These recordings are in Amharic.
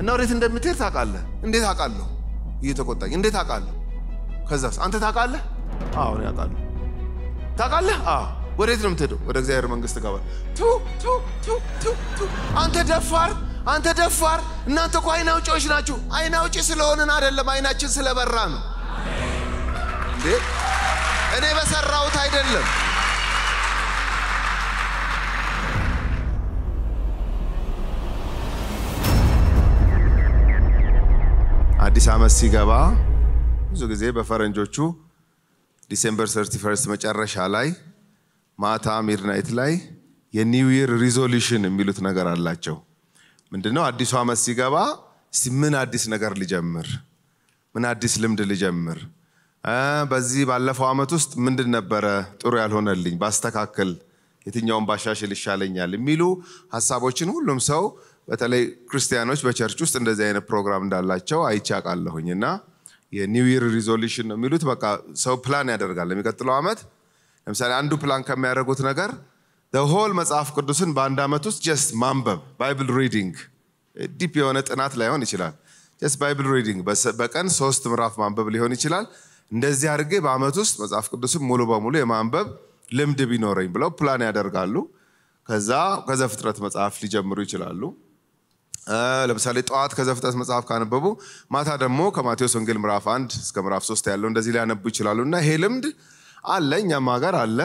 እና ወዴት እንደምትሄድ ታውቃለህ። እንዴት አውቃለሁ? እየተቆጣኝ እንዴት አውቃለሁ? ከዛስ አንተ ታውቃለህ? አዎ እኔ አውቃለሁ። ታውቃለህ? አዎ። ወዴት ነው የምትሄደው? ወደ እግዚአብሔር መንግስት ገባል። ቱ ቱ ቱ ቱ ቱ አንተ ደፋር አንተ ደፋር። እናንተ እኮ አይን አውጪዎች ናችሁ። አይን አውጪ ስለሆንን አይደለም፣ አይናችን ስለበራ ነው። እኔ በሰራሁት አይደለም። አዲስ ዓመት ሲገባ ብዙ ጊዜ በፈረንጆቹ ዲሴምበር 31 መጨረሻ ላይ ማታ ሚድናይት ላይ የኒው ይር ሪዞሉሽን የሚሉት ነገር አላቸው። ምንድነው? አዲሱ ዓመት ሲገባ ምን አዲስ ነገር ልጀምር፣ ምን አዲስ ልምድ ልጀምር፣ በዚህ ባለፈው ዓመት ውስጥ ምንድን ነበረ ጥሩ ያልሆነልኝ፣ ባስተካከል፣ የትኛውን ባሻሽል ይሻለኛል የሚሉ ሀሳቦችን ሁሉም ሰው በተለይ ክርስቲያኖች በቸርች ውስጥ እንደዚህ አይነት ፕሮግራም እንዳላቸው አይቻቃለሁኝ እና የኒው ይር ሪዞሉሽን ነው የሚሉት። በቃ ሰው ፕላን ያደርጋል የሚቀጥለው ዓመት። ለምሳሌ አንዱ ፕላን ከሚያደርጉት ነገር ሆል መጽሐፍ ቅዱስን በአንድ ዓመት ውስጥ ጀስት ማንበብ ባይብል ሪዲንግ፣ ዲፕ የሆነ ጥናት ላይሆን ይችላል። ጀስት ባይብል ሪዲንግ በቀን ሶስት ምዕራፍ ማንበብ ሊሆን ይችላል። እንደዚህ አድርጌ በዓመት ውስጥ መጽሐፍ ቅዱስን ሙሉ በሙሉ የማንበብ ልምድ ቢኖረኝ ብለው ፕላን ያደርጋሉ። ከዛ ከዘፍጥረት መጽሐፍ ሊጀምሩ ይችላሉ። ለምሳሌ ጠዋት ከዘፍጥረት መጽሐፍ ካነበቡ ማታ ደግሞ ከማቴዎስ ወንጌል ምዕራፍ አንድ እስከ ምዕራፍ ሶስት ያለው እንደዚህ ሊያነቡ ይችላሉ እና ይሄ ልምድ አለ፣ እኛም ሀገር አለ።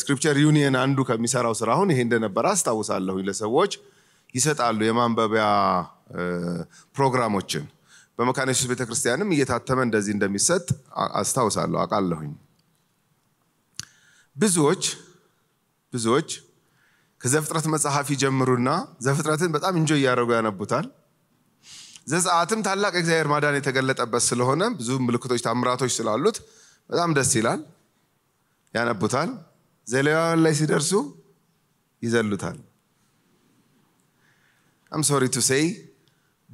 ስክሪፕቸር ዩኒየን አንዱ ከሚሰራው ስራ አሁን ይሄ እንደነበረ አስታውሳለሁ ለሰዎች ይሰጣሉ የማንበቢያ ፕሮግራሞችን በመካነ ኢየሱስ ቤተክርስቲያንም እየታተመ እንደዚህ እንደሚሰጥ አስታውሳለሁ አውቃለሁኝ። ብዙዎች ብዙዎች ከዘፍጥረት መጽሐፍ ይጀምሩና ዘፍጥረትን በጣም እንጆ እያደረጉ ያነቡታል። ዘጸአትም ታላቅ እግዚአብሔር ማዳን የተገለጠበት ስለሆነ ብዙ ምልክቶች፣ ታምራቶች ስላሉት በጣም ደስ ይላል፣ ያነቡታል። ዘሌዋውያን ላይ ሲደርሱ ይዘሉታል። አም ሶሪ ቱ ሴይ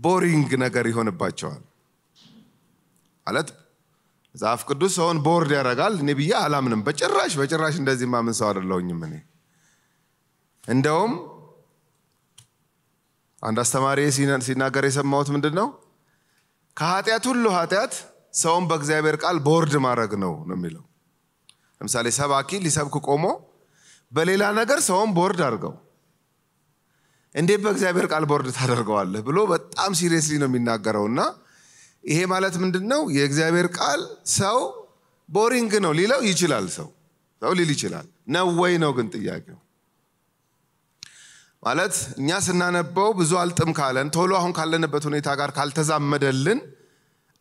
ቦሪንግ ነገር ይሆንባቸዋል። ማለት መጽሐፍ ቅዱስ ሰውን ቦርድ ያደርጋል እኔ ብዬ አላምንም። በጭራሽ በጭራሽ እንደዚህ ማምን ሰው አይደለሁኝም እኔ እንደውም አንድ አስተማሪ ሲናገር የሰማሁት ምንድን ነው? ከኃጢአት ሁሉ ኃጢአት ሰውን በእግዚአብሔር ቃል ቦርድ ማድረግ ነው ነው የሚለው። ለምሳሌ ሰባኪ ሊሰብክ ቆሞ በሌላ ነገር ሰውን ቦርድ አድርገው እንዴት በእግዚአብሔር ቃል ቦርድ ታደርገዋለህ ብሎ በጣም ሲሪየስሊ ነው የሚናገረው። እና ይሄ ማለት ምንድን ነው? የእግዚአብሔር ቃል ሰው ቦሪንግ ነው ሊለው ይችላል። ሰው ሰው ሊል ይችላል። ነው ወይ ነው ግን ጥያቄው? ማለት እኛ ስናነበው ብዙ አልጥም ካለን ቶሎ አሁን ካለንበት ሁኔታ ጋር ካልተዛመደልን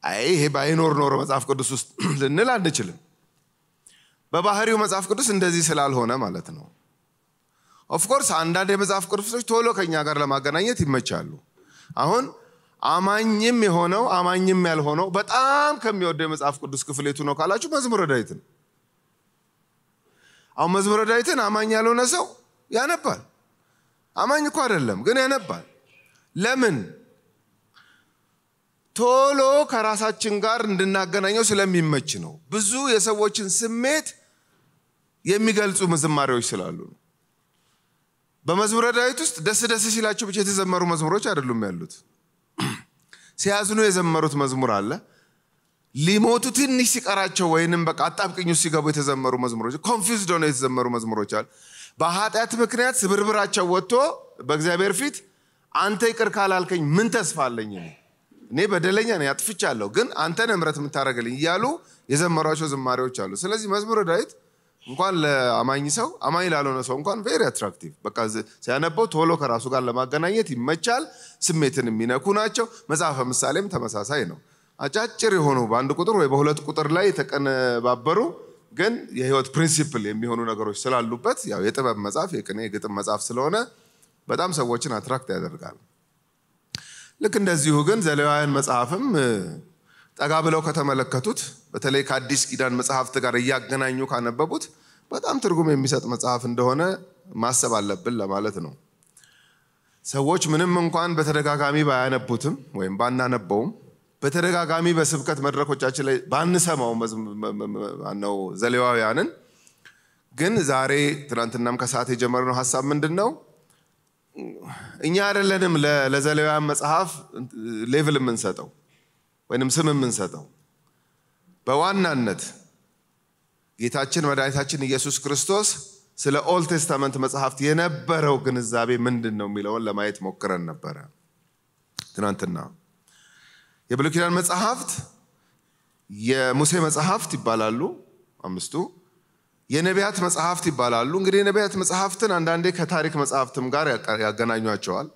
አይ ይሄ ባይኖር ኖሮ መጽሐፍ ቅዱስ ውስጥ ልንል አንችልም። በባህሪው መጽሐፍ ቅዱስ እንደዚህ ስላልሆነ ማለት ነው። ኦፍኮርስ አንዳንድ የመጽሐፍ ቅዱሶች ቶሎ ከኛ ጋር ለማገናኘት ይመቻሉ። አሁን አማኝም የሆነው አማኝም ያልሆነው በጣም ከሚወደው የመጽሐፍ ቅዱስ ክፍል የቱ ነው ካላችሁ መዝሙረ ዳዊትን። አሁን መዝሙረ ዳዊትን አማኝ ያልሆነ ሰው ያነባል። አማኝ እኮ አይደለም፣ ግን ያነባል። ለምን? ቶሎ ከራሳችን ጋር እንድናገናኘው ስለሚመች ነው። ብዙ የሰዎችን ስሜት የሚገልጹ ዝማሬዎች ስላሉ ነው። በመዝሙረ ዳዊት ውስጥ ደስ ደስ ሲላቸው ብቻ የተዘመሩ መዝሙሮች አይደሉም ያሉት። ሲያዝኑ የዘመሩት መዝሙር አለ። ሊሞቱ ትንሽ ሲቀራቸው ወይንም በቃ አጣብቅኙ ሲገቡ የተዘመሩ መዝሙሮች፣ ኮንፊውዝድ ሆነው የተዘመሩ መዝሙሮች አሉ። በኃጢአት ምክንያት ስብርብራቸው ወጥቶ በእግዚአብሔር ፊት አንተ ይቅር ካላልከኝ ምን ተስፋ አለኝ? እኔ በደለኛ ነኝ፣ አጥፍቻለሁ፣ ግን አንተን እምረት የምታደርግልኝ እያሉ የዘመሯቸው ዝማሬዎች አሉ። ስለዚህ መዝሙረ ዳዊት እንኳን ለአማኝ ሰው አማኝ ላልሆነ ሰው እንኳን ቬሪ አትራክቲቭ በቃ ሲያነበው ቶሎ ከራሱ ጋር ለማገናኘት ይመቻል። ስሜትን የሚነኩ ናቸው። መጽሐፈ ምሳሌም ተመሳሳይ ነው። አጫጭር የሆኑ በአንድ ቁጥር ወይ በሁለት ቁጥር ላይ የተቀነባበሩ ግን የህይወት ፕሪንሲፕል የሚሆኑ ነገሮች ስላሉበት ያው የጥበብ መጽሐፍ የቅኔ የግጥም መጽሐፍ ስለሆነ በጣም ሰዎችን አትራክት ያደርጋል። ልክ እንደዚሁ ግን ዘሌዋውያን መጽሐፍም ጠጋ ብለው ከተመለከቱት በተለይ ከአዲስ ኪዳን መጽሐፍት ጋር እያገናኙ ካነበቡት በጣም ትርጉም የሚሰጥ መጽሐፍ እንደሆነ ማሰብ አለብን ለማለት ነው። ሰዎች ምንም እንኳን በተደጋጋሚ ባያነቡትም ወይም ባናነበውም በተደጋጋሚ በስብከት መድረኮቻችን ላይ ባንሰማው ነው ዘሌዋውያንን ግን ዛሬ ትናንትናም ከሰዓት የጀመርነው ሀሳብ ምንድን ነው? እኛ አይደለንም ለዘሌዋውያን መጽሐፍ ሌቭል የምንሰጠው ወይንም ስም የምንሰጠው። በዋናነት ጌታችን መድኃኒታችን ኢየሱስ ክርስቶስ ስለ ኦልድ ቴስታመንት መጽሐፍት የነበረው ግንዛቤ ምንድን ነው የሚለውን ለማየት ሞክረን ነበረ ትናንትና። የብሉይ ኪዳን መጽሐፍት የሙሴ መጽሐፍት ይባላሉ አምስቱ። የነቢያት መጽሐፍት ይባላሉ። እንግዲህ የነቢያት መጽሐፍትን አንዳንዴ ከታሪክ መጽሐፍትም ጋር ያገናኟቸዋል።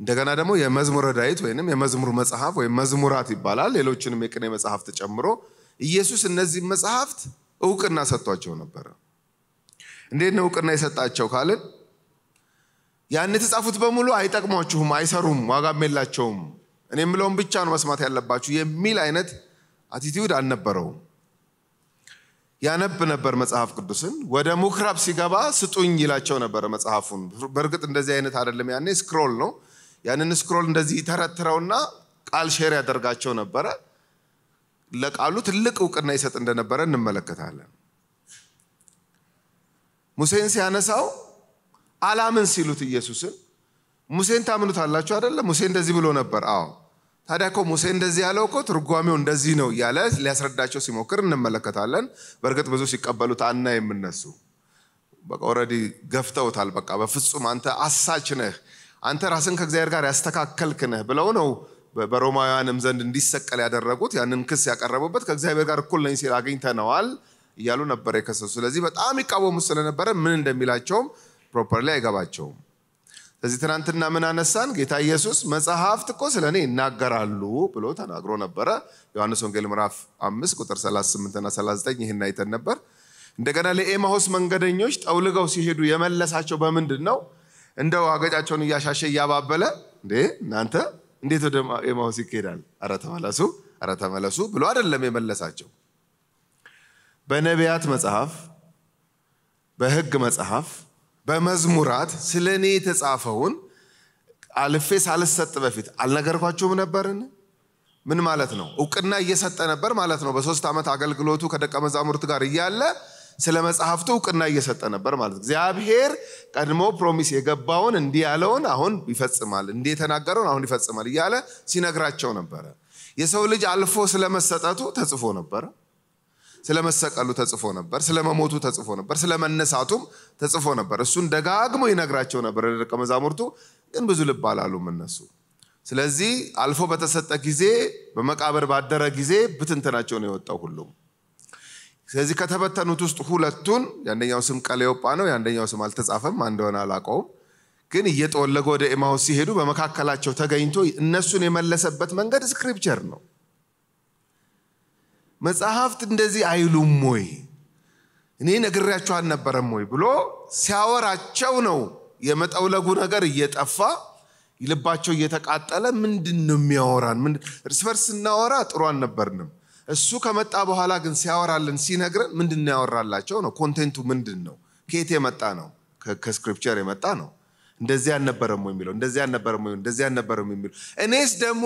እንደገና ደግሞ የመዝሙረ ዳዊት ወይም የመዝሙር መጽሐፍ ወይም መዝሙራት ይባላል። ሌሎችንም የቅኔ መጽሐፍት ጨምሮ ኢየሱስ እነዚህ መጽሐፍት እውቅና ሰጥቷቸው ነበረ። እንዴት ነው እውቅና የሰጣቸው ካልን ያን የተጻፉት በሙሉ አይጠቅሟችሁም፣ አይሰሩም፣ ዋጋም የላቸውም እኔ የምለውን ብቻ ነው መስማት ያለባችሁ የሚል አይነት አቲቲዩድ አልነበረውም። ያነብ ነበር መጽሐፍ ቅዱስን። ወደ ምኩራብ ሲገባ ስጡኝ ይላቸው ነበር መጽሐፉን። በእርግጥ እንደዚህ አይነት አይደለም፣ ያኔ ስክሮል ነው። ያንን ስክሮል እንደዚህ ተረትረውና ቃል ሼር ያደርጋቸው ነበረ። ለቃሉ ትልቅ እውቅና ይሰጥ እንደነበረ እንመለከታለን። ሙሴን ሲያነሳው አላምን ሲሉት ኢየሱስን ሙሴን ታምኑታላችሁ አይደለም? ሙሴ እንደዚህ ብሎ ነበር። አዎ ታዲያ እኮ ሙሴ እንደዚህ ያለው እኮ ትርጓሜው እንደዚህ ነው እያለ ሊያስረዳቸው ሲሞክር እንመለከታለን። በእርግጥ ብዙ ሲቀበሉት አና የምነሱ በቃ ኦልሬዲ ገፍተውታል። በቃ በፍጹም አንተ አሳች ነህ፣ አንተ ራስን ከእግዚአብሔር ጋር ያስተካከልክ ነህ ብለው ነው በሮማውያንም ዘንድ እንዲሰቀል ያደረጉት። ያንን ክስ ያቀረቡበት ከእግዚአብሔር ጋር እኩል ነኝ ሲል አግኝተነዋል እያሉ ነበር የከሰሱ። ስለዚህ በጣም ይቃወሙ ስለነበረ ምን እንደሚላቸውም ፕሮፐርሊ አይገባቸውም። ስለዚህ ትናንትና ምን አነሳን? ጌታ ኢየሱስ መጽሐፍት እኮ ስለ እኔ ይናገራሉ ብሎ ተናግሮ ነበረ። ዮሐንስ ወንጌል ምዕራፍ 5 ቁጥር 38ና 39 ይህን አይተን ነበር። እንደገና ለኤማሆስ መንገደኞች ጠውልገው ሲሄዱ የመለሳቸው በምንድን ነው? እንደው አገጫቸውን እያሻሸ እያባበለ እንዴ እናንተ እንዴት ወደ ኤማሆስ ይካሄዳል? አረ ተመለሱ፣ ተመለሱ ብሎ አይደለም የመለሳቸው። በነቢያት መጽሐፍ፣ በህግ መጽሐፍ በመዝሙራት ስለ እኔ የተጻፈውን አልፌ ሳልሰጥ በፊት አልነገርኳችሁም ነበርን? ምን ማለት ነው? እውቅና እየሰጠ ነበር ማለት ነው። በሶስት ዓመት አገልግሎቱ ከደቀ መዛሙርት ጋር እያለ ስለ መጽሐፍቱ እውቅና እየሰጠ ነበር ማለት ነው። እግዚአብሔር ቀድሞ ፕሮሚስ የገባውን እንዲህ ያለውን አሁን ይፈጽማል፣ እንዲህ የተናገረውን አሁን ይፈጽማል እያለ ሲነግራቸው ነበረ። የሰው ልጅ አልፎ ስለመሰጠቱ ተጽፎ ነበረ። ስለመሰቀሉ ተጽፎ ነበር፣ ስለመሞቱ ተጽፎ ነበር፣ ስለመነሳቱም ተጽፎ ነበር። እሱን ደጋግሞ ይነግራቸው ነበር ለደቀ መዛሙርቱ፣ ግን ብዙ ልብ አላሉም እነሱ። ስለዚህ አልፎ በተሰጠ ጊዜ በመቃብር ባደረ ጊዜ ብትንትናቸው ነው የወጣው ሁሉም። ስለዚህ ከተበተኑት ውስጥ ሁለቱን የአንደኛው ስም ቀለዮጳ ነው፣ የአንደኛው ስም አልተጻፈም፣ እንደሆነ አላውቀውም። ግን እየጠወለገ ወደ ኤማሁስ ሲሄዱ በመካከላቸው ተገኝቶ እነሱን የመለሰበት መንገድ ስክሪፕቸር ነው። መጽሐፍት እንደዚህ አይሉም ወይ እኔ ነግሬያቸው አልነበረም ወይ ብሎ ሲያወራቸው ነው የመጠውለጉ ነገር እየጠፋ ልባቸው እየተቃጠለ ምንድን ነው የሚያወራን? እርስ በርስ ስናወራ ጥሩ አልነበርንም። እሱ ከመጣ በኋላ ግን ሲያወራልን ሲነግረን ምንድን ያወራላቸው ነው። ኮንቴንቱ ምንድን ነው? ከየት የመጣ ነው? ከስክሪፕቸር የመጣ ነው። እንደዚህ አልነበረም ወይ የሚለው እንደዚህ አልነበረም ወይ እንደዚህ አልነበረም የሚለው እኔስ ደግሞ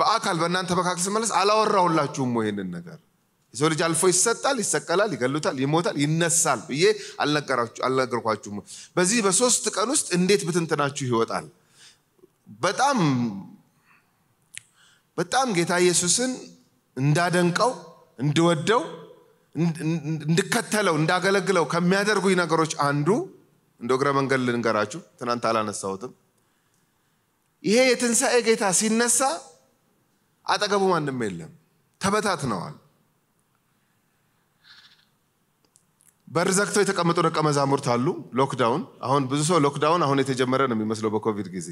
በአካል በእናንተ መካከል ስመለስ አላወራሁላችሁም ይሄንን ነገር የሰው ልጅ አልፎ ይሰጣል፣ ይሰቀላል፣ ይገሉታል፣ ይሞታል፣ ይነሳል ብዬ አልነገርኳችሁም። በዚህ በሶስት ቀን ውስጥ እንዴት ብትንትናችሁ ይወጣል። በጣም በጣም ጌታ ኢየሱስን እንዳደንቀው እንድወደው እንድከተለው እንዳገለግለው ከሚያደርጉኝ ነገሮች አንዱ እንደ እግረ መንገድ ልንገራችሁ፣ ትናንት አላነሳሁትም። ይሄ የትንሣኤ ጌታ ሲነሳ አጠገቡ ማንም የለም። ተበታትነዋል። በር ዘግተው የተቀመጡ ደቀ መዛሙርት አሉ። ሎክዳውን አሁን ብዙ ሰው ሎክዳውን አሁን የተጀመረ ነው የሚመስለው በኮቪድ ጊዜ።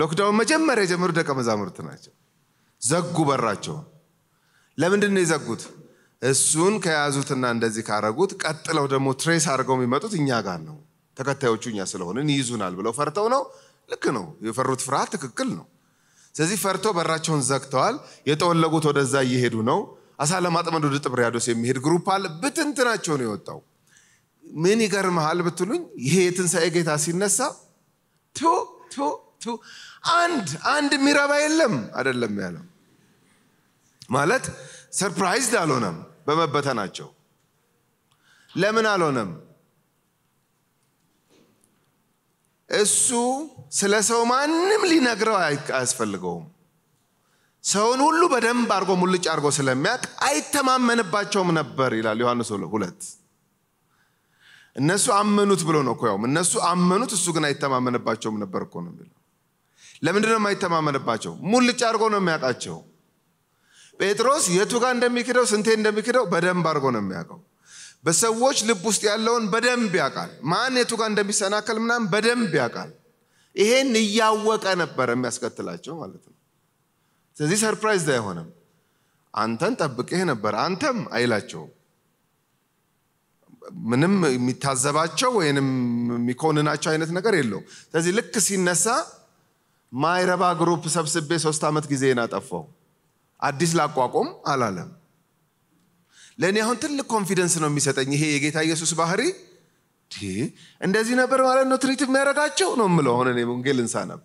ሎክዳውን መጀመሪያ የጀመሩ ደቀ መዛሙርት ናቸው። ዘጉ በራቸውን። ለምንድን ነው የዘጉት? እሱን ከያዙትና እንደዚህ ካረጉት ቀጥለው ደግሞ ትሬስ አድርገው የሚመጡት እኛ ጋር ነው። ተከታዮቹ እኛ ስለሆንን ይይዙናል ብለው ፈርተው ነው። ልክ ነው። የፈሩት ፍርሃት ትክክል ነው። ስለዚህ ፈርቶ በራቸውን ዘግተዋል። የተወለጉት ወደዛ እየሄዱ ነው። አሳ ለማጥመድ ወደ ጥብርያዶስ የሚሄድ ግሩፕ አለ። ብትንትናቸው ነው የወጣው። ምን ይገርመሃል ብትሉኝ ይሄ የትንሣኤ ጌታ ሲነሳ ቱ ቱ ቱ አንድ አንድ የሚረባ የለም አይደለም ያለው ማለት ሰርፕራይዝድ አልሆነም በመበተናቸው። ለምን አልሆነም? እሱ ስለ ሰው ማንም ሊነግረው አያስፈልገውም። ሰውን ሁሉ በደንብ አድርጎ ሙልጭ አድርጎ ስለሚያውቅ አይተማመንባቸውም ነበር ይላል ዮሐንስ ሁለት እነሱ አመኑት ብሎ ነው እኮ ያውም እነሱ አመኑት፣ እሱ ግን አይተማመንባቸውም ነበር እኮ ነው የሚለው። ለምንድን ነው የማይተማመንባቸው? ሙልጭ አድርጎ ነው የሚያውቃቸው። ጴጥሮስ የቱ ጋር እንደሚክደው ስንቴ እንደሚክደው በደንብ አድርጎ ነው የሚያውቀው። በሰዎች ልብ ውስጥ ያለውን በደንብ ያውቃል። ማን የቱ ጋር እንደሚሰናከል ምናምን በደንብ ያውቃል። ይሄን እያወቀ ነበር የሚያስከትላቸው ማለት ነው። ስለዚህ ሰርፕራይዝ አይሆንም። አንተን ጠብቄህ ነበር፣ አንተም አይላቸውም። ምንም የሚታዘባቸው ወይንም የሚኮንናቸው አይነት ነገር የለውም። ስለዚህ ልክ ሲነሳ ማይረባ ግሩፕ ሰብስቤ ሶስት ዓመት ጊዜን አጠፋው አዲስ ላቋቁም አላለም። ለእኔ አሁን ትልቅ ኮንፊደንስ ነው የሚሰጠኝ ይሄ የጌታ ኢየሱስ ባህሪ እንደዚህ ነበር ማለት ነው ትሪት የሚያደርጋቸው ነው ምለው አሁን እኔ ወንጌል እንሳነብ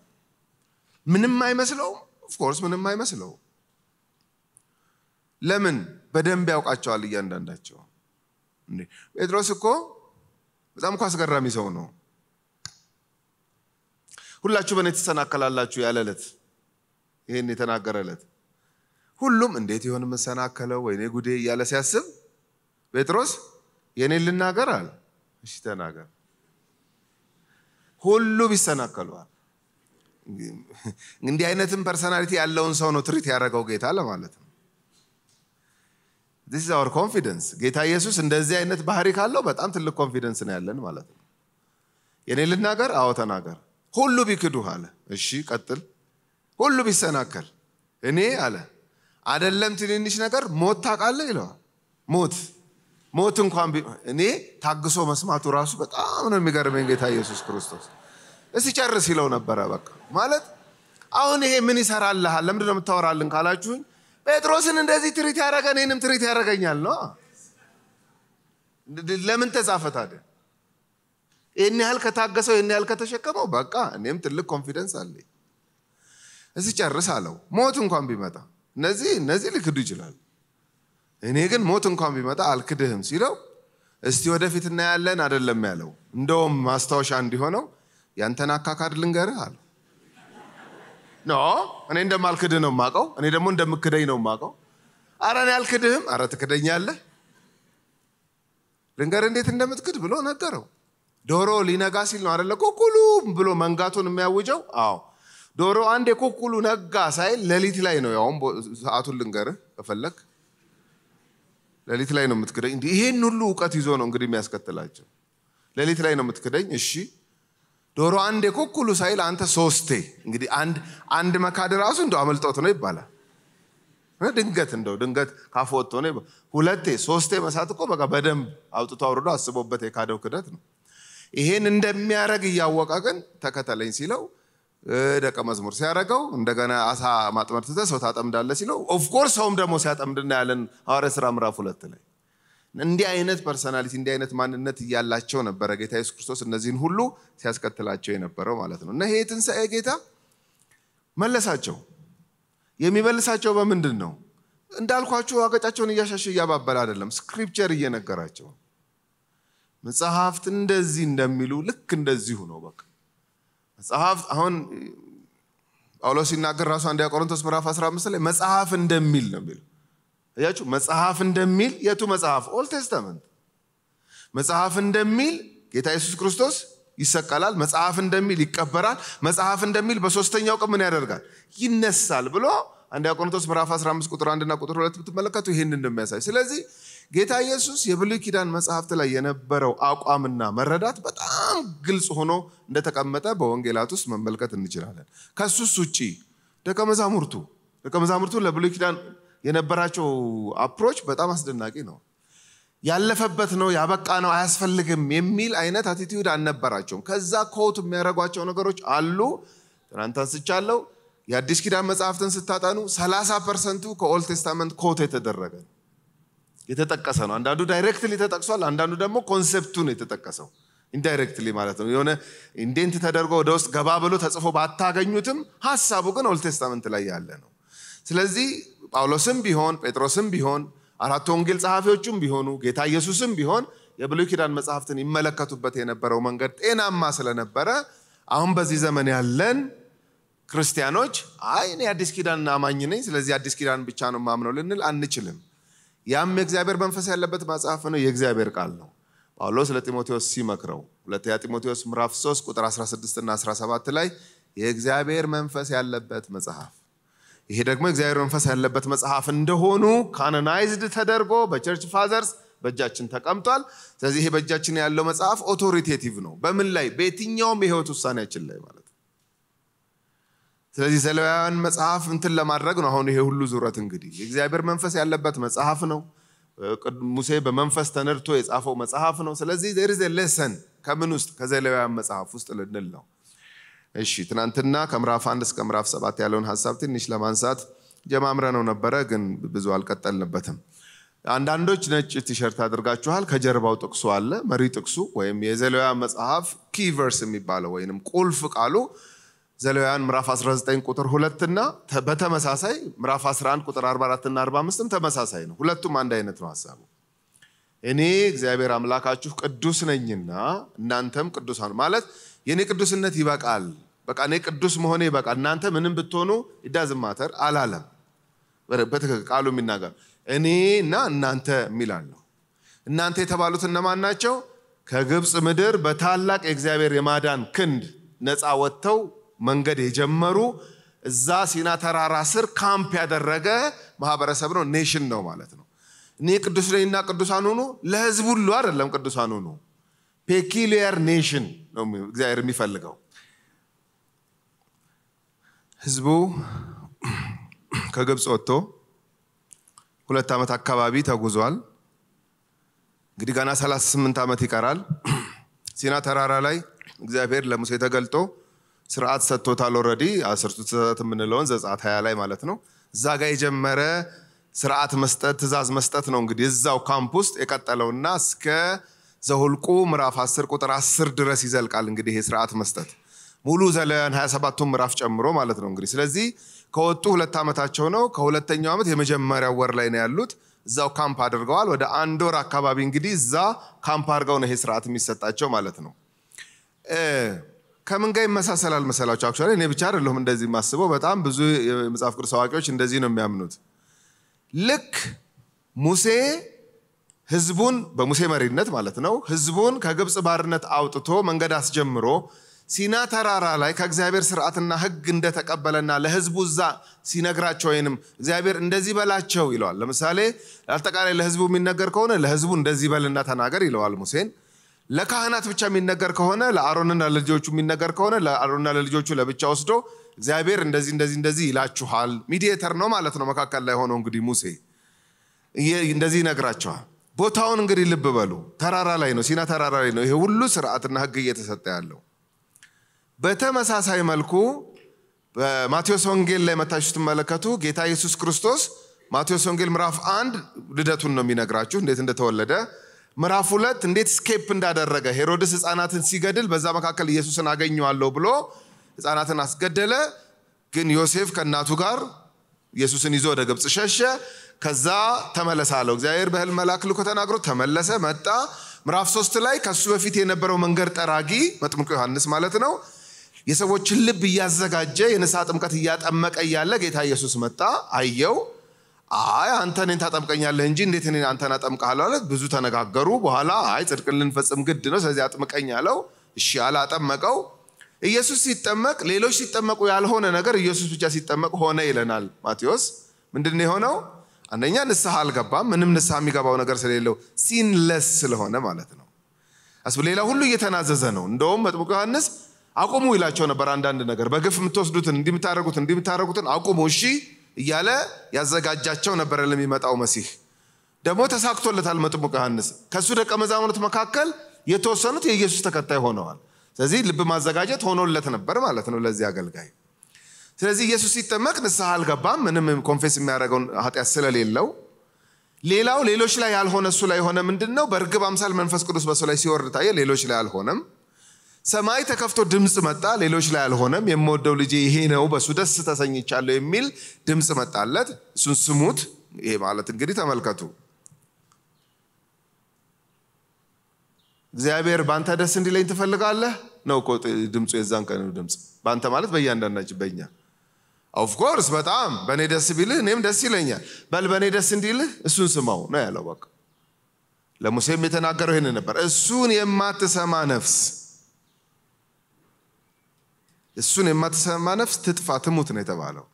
ምንም አይመስለውም ኦፍኮርስ ምንም አይመስለውም ለምን በደንብ ያውቃቸዋል እያንዳንዳቸው ጴጥሮስ እኮ በጣም እኮ አስገራሚ ሰው ነው ሁላችሁ በእኔ ትሰናከላላችሁ ያለ ዕለት ይህን የተናገረ ለት? ሁሉም እንዴት ይሆን የምሰናከለው፣ ወይኔ ጉዴ እያለ ሲያስብ ጴጥሮስ የኔን ልናገር አለ። እሺ ተናገር። ሁሉ ቢሰናከሏል እንዲህ አይነትም ፐርሰናሊቲ ያለውን ሰው ነው ትሪት ያደረገው ጌታ ለማለት ነው። ዚስ አወር ኮንፊደንስ። ጌታ ኢየሱስ እንደዚህ አይነት ባህሪ ካለው በጣም ትልቅ ኮንፊደንስ ነው ያለን ማለት ነው። የኔ ልናገር? አዎ ተናገር። ሁሉ ቢክዱህ አለ። እሺ ቀጥል። ሁሉ ቢሰናከል እኔ አለ አደለም ትንንሽ ነገር ሞት ታቃለ ይለዋል። ሞት ሞት እንኳን እኔ ታግሶ መስማቱ ራሱ በጣም ነው የሚገርመኝ ጌታ ኢየሱስ ክርስቶስ። እስቲ ጨርስ ይለው ነበረ። በቃ ማለት አሁን ይሄ ምን ይሰራልሃል? ለምድ ነው የምታወራልን ካላችሁኝ፣ ጴጥሮስን እንደዚህ ትሪት ያደረገ እኔንም ትሪት ያደረገኛል ነው። ለምን ተጻፈታደ ይህን ያህል ከታገሰው ይህን ያህል ከተሸከመው በቃ እኔም ትልቅ ኮንፊደንስ አለ እስቲ ጨርስ አለው ሞት እንኳን ቢመጣ እነዚህ እነዚህ ሊክዱ ይችላሉ እኔ ግን ሞት እንኳን ቢመጣ አልክድህም ሲለው እስቲ ወደፊት እናያለን አደለም ያለው። እንደውም ማስታወሻ እንዲሆነው ያንተን አካካድ ልንገርህ አለ። ኖ እኔ እንደማልክድህ ነው የማውቀው። እኔ ደግሞ እንደምክደኝ ነው የማውቀው። አረ እኔ አልክድህም። አረ ትክደኛለህ። ልንገርህ እንዴት እንደምትክድ ብሎ ነገረው። ዶሮ ሊነጋ ሲል ነው አደለ? ቁቁሉም ብሎ መንጋቱን የሚያውጀው። አዎ ዶሮ አንድ የኮኩሉ ነጋ ሳይል ሌሊት ላይ ነው ያውም ሰዓቱን ልንገር ከፈለግ ሌሊት ላይ ነው የምትክደኝ። ይሄን ሁሉ እውቀት ይዞ ነው እንግዲህ የሚያስከትላቸው። ሌሊት ላይ ነው የምትክደኝ። እሺ ዶሮ አንድ የኮኩሉ ሳይል አንተ ሶስቴ። እንግዲህ አንድ አንድ መካድ ራሱ እንደ አመልጦት ነው ይባላል። ድንገት እንደው ድንገት ካፍ ወጥቶ ነው ሁለቴ ሶስቴ መሳት እኮ በቃ በደንብ አውጥቶ አውርዶ አስቦበት የካደው ክደት ነው። ይሄን እንደሚያደርግ እያወቀ ግን ተከተለኝ ሲለው ደቀ መዝሙር ሲያደረገው እንደገና አሳ ማጥመድ ትተ ሰው ታጠምዳለ ሲለው ኦፍኮርስ ሰውም ደግሞ ሲያጠምድ እናያለን ሐዋርያ ስራ ምዕራፍ ሁለት ላይ እንዲህ አይነት ፐርሰናሊቲ እንዲህ አይነት ማንነት እያላቸው ነበረ ጌታ ኢየሱስ ክርስቶስ እነዚህን ሁሉ ሲያስከትላቸው የነበረው ማለት ነው እና ይሄ የትንሣኤ ጌታ መለሳቸው የሚመልሳቸው በምንድን ነው እንዳልኳቸው አገጫቸውን እያሻሸ እያባበል አይደለም ስክሪፕቸር እየነገራቸው መጽሐፍት እንደዚህ እንደሚሉ ልክ እንደዚሁ ነው በቃ መጽሐፍ አሁን ጳውሎስ ሲናገር ራሱ አንደኛ ቆሮንቶስ ምዕራፍ 15 ላይ መጽሐፍ እንደሚል ነው የሚለው እያችሁ መጽሐፍ እንደሚል የቱ መጽሐፍ ኦልድ ቴስተመንት መጽሐፍ እንደሚል ጌታ ኢየሱስ ክርስቶስ ይሰቀላል መጽሐፍ እንደሚል ይቀበራል መጽሐፍ እንደሚል በሶስተኛው ቀን ምን ያደርጋል ይነሳል ብሎ አንደኛ ቆሮንቶስ ምዕራፍ 15 ቁጥር እና ቁጥር 2 ብትመለከቱ ይህን እንደሚያሳይ ስለዚህ ጌታ ኢየሱስ የብሉይ ኪዳን መጽሐፍት ላይ የነበረው አቋምና መረዳት በጣም ግልጽ ሆኖ እንደተቀመጠ በወንጌላት ውስጥ መመልከት እንችላለን። ከሱስ ውጭ ደቀ መዛሙርቱ ደቀ መዛሙርቱ ለብሉይ ኪዳን የነበራቸው አፕሮች በጣም አስደናቂ ነው። ያለፈበት ነው፣ ያበቃ ነው፣ አያስፈልግም የሚል አይነት አቲቲዩድ አልነበራቸውም። ከዛ ኮት የሚያደረጓቸው ነገሮች አሉ። ትናንት አንስቻለሁ። የአዲስ ኪዳን መጽሐፍትን ስታጠኑ 30 ፐርሰንቱ ከኦልድ ቴስታመንት ኮት የተደረገ ነው። የተጠቀሰ ነው። አንዳንዱ ዳይሬክትሊ ተጠቅሷል፣ አንዳንዱ ደግሞ ኮንሴፕቱ ነው የተጠቀሰው። ኢንዳይሬክትሊ ማለት ነው። የሆነ ኢንዴንት ተደርጎ ወደ ውስጥ ገባ ብሎ ተጽፎ ባታገኙትም ሀሳቡ ግን ኦልድ ቴስታመንት ላይ ያለ ነው። ስለዚህ ጳውሎስም ቢሆን ጴጥሮስም ቢሆን አራት ወንጌል ጸሐፊዎቹም ቢሆኑ ጌታ ኢየሱስም ቢሆን የብሉይ ኪዳን መጽሐፍትን ይመለከቱበት የነበረው መንገድ ጤናማ ስለነበረ አሁን በዚህ ዘመን ያለን ክርስቲያኖች አይ እኔ አዲስ ኪዳን አማኝ ነኝ፣ ስለዚህ አዲስ ኪዳን ብቻ ነው ማምነው ልንል አንችልም። ያም የእግዚአብሔር መንፈስ ያለበት መጽሐፍ ነው፣ የእግዚአብሔር ቃል ነው። ጳውሎስ ለጢሞቴዎስ ሲመክረው ሁለተኛ ጢሞቴዎስ ምዕራፍ 3 ቁጥር 16 እና 17 ላይ የእግዚአብሔር መንፈስ ያለበት መጽሐፍ ይሄ ደግሞ የእግዚአብሔር መንፈስ ያለበት መጽሐፍ እንደሆኑ ካኖናይዝድ ተደርጎ በቸርች ፋዘርስ በእጃችን ተቀምጧል። ስለዚህ ይሄ በእጃችን ያለው መጽሐፍ ኦቶሪቴቲቭ ነው። በምን ላይ? በየትኛውም የህይወት ውሳኔያችን ላይ ማለት ስለዚህ ሰለዋውያን መጽሐፍ እንትን ለማድረግ ነው። አሁን ይሄ ሁሉ ዙረት እንግዲህ የእግዚአብሔር መንፈስ ያለበት መጽሐፍ ነው። ሙሴ በመንፈስ ተነድቶ የጻፈው መጽሐፍ ነው። ስለዚህ ርዝ ሌሰን ከምን ውስጥ ከዘለውያን መጽሐፍ ውስጥ ልንል ነው። እሺ ትናንትና ከምራፍ አንድ እስከ ምዕራፍ ሰባት ያለውን ሀሳብ ትንሽ ለማንሳት ጀማምረ ነው ነበረ፣ ግን ብዙ አልቀጠልንበትም። አንዳንዶች ነጭ ቲሸርት አድርጋችኋል። ከጀርባው ጥቅሱ አለ። መሪ ጥቅሱ ወይም የዘለውያን መጽሐፍ ኪቨርስ የሚባለው ወይም ቁልፍ ቃሉ ዘሌዋውያን ምዕራፍ 19 ቁጥር ሁለት እና በተመሳሳይ ምዕራፍ 11 ቁጥር 44 እና 45 ተመሳሳይ ነው። ሁለቱም አንድ አይነት ነው ሀሳቡ። እኔ እግዚአብሔር አምላካችሁ ቅዱስ ነኝና እናንተም ቅዱሳን ማለት የእኔ ቅዱስነት ይበቃል፣ በቃ እኔ ቅዱስ መሆነ ይበቃል፣ እናንተ ምንም ብትሆኑ ይዳዝማተር አላለም። በትክክል ቃሉ የሚናገር እኔ እና እናንተ ነው። እናንተ የተባሉት እነማን ናቸው? ከግብፅ ምድር በታላቅ የእግዚአብሔር የማዳን ክንድ ነፃ ወጥተው መንገድ የጀመሩ እዛ ሲና ተራራ ስር ካምፕ ያደረገ ማህበረሰብ ነው፣ ኔሽን ነው ማለት ነው። እኔ ቅዱስ ነኝና ቅዱሳን ሁኑ ለህዝብ ሁሉ አይደለም። ቅዱሳን ሁኑ ፔኪሊየር ኔሽን ነው እግዚአብሔር የሚፈልገው። ህዝቡ ከግብፅ ወጥቶ ሁለት ዓመት አካባቢ ተጉዟል። እንግዲህ ገና 38 ዓመት ይቀራል። ሲና ተራራ ላይ እግዚአብሔር ለሙሴ ተገልጦ ስርዓት ሰጥቶታል። ኦልሬዲ አስርቱ ትእዛዛት የምንለውን ዘጸአት ሀያ ላይ ማለት ነው። እዛ ጋር የጀመረ ስርዓት መስጠት ትእዛዝ መስጠት ነው። እንግዲህ እዛው ካምፕ ውስጥ የቀጠለውና እስከ ዘሁልቁ ምዕራፍ 10 ቁጥር 10 ድረስ ይዘልቃል። እንግዲህ ስርዓት መስጠት ሙሉ ዘሌዋውያን 27ቱን ምዕራፍ ጨምሮ ማለት ነው። እንግዲህ ስለዚህ ከወጡ ሁለት ዓመታቸው ነው። ከሁለተኛው ዓመት የመጀመሪያው ወር ላይ ነው ያሉት። እዛው ካምፕ አድርገዋል። ወደ አንድ ወር አካባቢ እንግዲህ እዛ ካምፕ አድርገው ነው ይሄ ስርዓት የሚሰጣቸው ማለት ነው። ከምን ጋር ይመሳሰላል መሰላቸው? አክቹዋሊ እኔ ብቻ አይደለሁም እንደዚህ የማስበው። በጣም ብዙ የመጽሐፍ ቅዱስ አዋቂዎች እንደዚህ ነው የሚያምኑት። ልክ ሙሴ ህዝቡን በሙሴ መሪነት ማለት ነው ህዝቡን ከግብፅ ባርነት አውጥቶ መንገድ አስጀምሮ ሲና ተራራ ላይ ከእግዚአብሔር ስርዓትና ህግ እንደተቀበለና ለህዝቡ እዛ ሲነግራቸው ወይንም እግዚአብሔር እንደዚህ በላቸው ይለዋል። ለምሳሌ አጠቃላይ ለህዝቡ የሚነገር ከሆነ ለህዝቡ እንደዚህ በልና ተናገር ይለዋል ሙሴን። ለካህናት ብቻ የሚነገር ከሆነ ለአሮንና ለልጆቹ የሚነገር ከሆነ ለአሮንና ለልጆቹ ለብቻ ወስዶ እግዚአብሔር እንደዚህ እንደዚህ እንደዚህ ይላችኋል። ሚዲየተር ነው ማለት ነው። መካከል ላይ ሆነው እንግዲህ ሙሴ እንደዚህ ይነግራቸዋል። ቦታውን እንግዲህ ልብ በሉ፣ ተራራ ላይ ነው፣ ሲና ተራራ ላይ ነው ይሄ ሁሉ ስርዓትና ህግ እየተሰጠ ያለው። በተመሳሳይ መልኩ በማቴዎስ ወንጌል ላይ መታችሁ ስትመለከቱ ጌታ ኢየሱስ ክርስቶስ ማቴዎስ ወንጌል ምዕራፍ አንድ ልደቱን ነው የሚነግራችሁ እንዴት እንደተወለደ ምዕራፍ ሁለት እንዴት ስኬፕ እንዳደረገ ሄሮድስ ህፃናትን ሲገድል በዛ መካከል ኢየሱስን አገኘዋለሁ ብሎ ህፃናትን አስገደለ። ግን ዮሴፍ ከእናቱ ጋር ኢየሱስን ይዞ ወደ ግብፅ ሸሸ። ከዛ ተመለሳለሁ አለው። እግዚአብሔር በህል መላክ ልኮ ተናግሮ ተመለሰ፣ መጣ። ምዕራፍ ሶስት ላይ ከሱ በፊት የነበረው መንገድ ጠራጊ መጥምቁ ዮሐንስ ማለት ነው የሰዎችን ልብ እያዘጋጀ የንስሐ ጥምቀት እያጠመቀ እያለ ጌታ ኢየሱስ መጣ፣ አየው። አይ አንተ እኔን ታጠምቀኛለህ እንጂ እንዴት እኔን አንተን አጠምቀሃለሁ አለ። ብዙ ተነጋገሩ። በኋላ አይ ጽድቅን ልንፈጽም ግድ ነው፣ ስለዚህ አጥምቀኝ አለው። እሺ አለ፣ አጠመቀው። ኢየሱስ ሲጠመቅ ሌሎች ሲጠመቁ ያልሆነ ነገር ኢየሱስ ብቻ ሲጠመቅ ሆነ ይለናል ማቴዎስ። ምንድን የሆነው? አንደኛ ንስሐ አልገባም። ምንም ንስሐ የሚገባው ነገር ስለሌለው ሲንለስ ስለሆነ ማለት ነው። እሱ ሌላ ሁሉ እየተናዘዘ ነው። እንደውም መጥምቁ ዮሐንስ አቁሙ ይላቸው ነበር። አንዳንድ ነገር በግፍ የምትወስዱትን እንዲህ የምታደርጉትን እንዲህ የምታደርጉትን አቁሙ እሺ እያለ ያዘጋጃቸው ነበረ ለሚመጣው መሲህ። ደግሞ ተሳክቶለታል መጥምቁ ዮሐንስ። ከእሱ ደቀ መዛሙርት መካከል የተወሰኑት የኢየሱስ ተከታይ ሆነዋል። ስለዚህ ልብ ማዘጋጀት ሆኖለት ነበር ማለት ነው ለዚህ አገልጋይ። ስለዚህ ኢየሱስ ሲጠመቅ ንስሐ አልገባም፣ ምንም ኮንፌስ የሚያደርገውን ኃጢአት ስለሌለው። ሌላው ሌሎች ላይ ያልሆነ እሱ ላይ የሆነ ምንድን ነው? በእርግብ አምሳል መንፈስ ቅዱስ በሱ ላይ ሲወርድ ታየ፣ ሌሎች ላይ አልሆነም። ሰማይ ተከፍቶ ድምፅ መጣ። ሌሎች ላይ አልሆነም። የምወደው ልጄ ይሄ ነው፣ በሱ ደስ ተሰኝቻለሁ የሚል ድምፅ መጣለት። እሱን ስሙት። ይሄ ማለት እንግዲህ ተመልከቱ፣ እግዚአብሔር በአንተ ደስ እንዲለኝ ትፈልጋለህ ነው እኮ ድምፁ። የዛን ቀን ድምፅ በአንተ ማለት በእያንዳንዳችን በእኛ ኦፍኮርስ በጣም በእኔ ደስ ቢልህ እኔም ደስ ይለኛል። በል በእኔ ደስ እንዲልህ እሱን ስማው ነው ያለው። በቃ ለሙሴም የተናገረው ይህን ነበር። እሱን የማትሰማ ነፍስ እሱን የማትሰማ ነፍስ ትጥፋ ትሙት ነው የተባለው።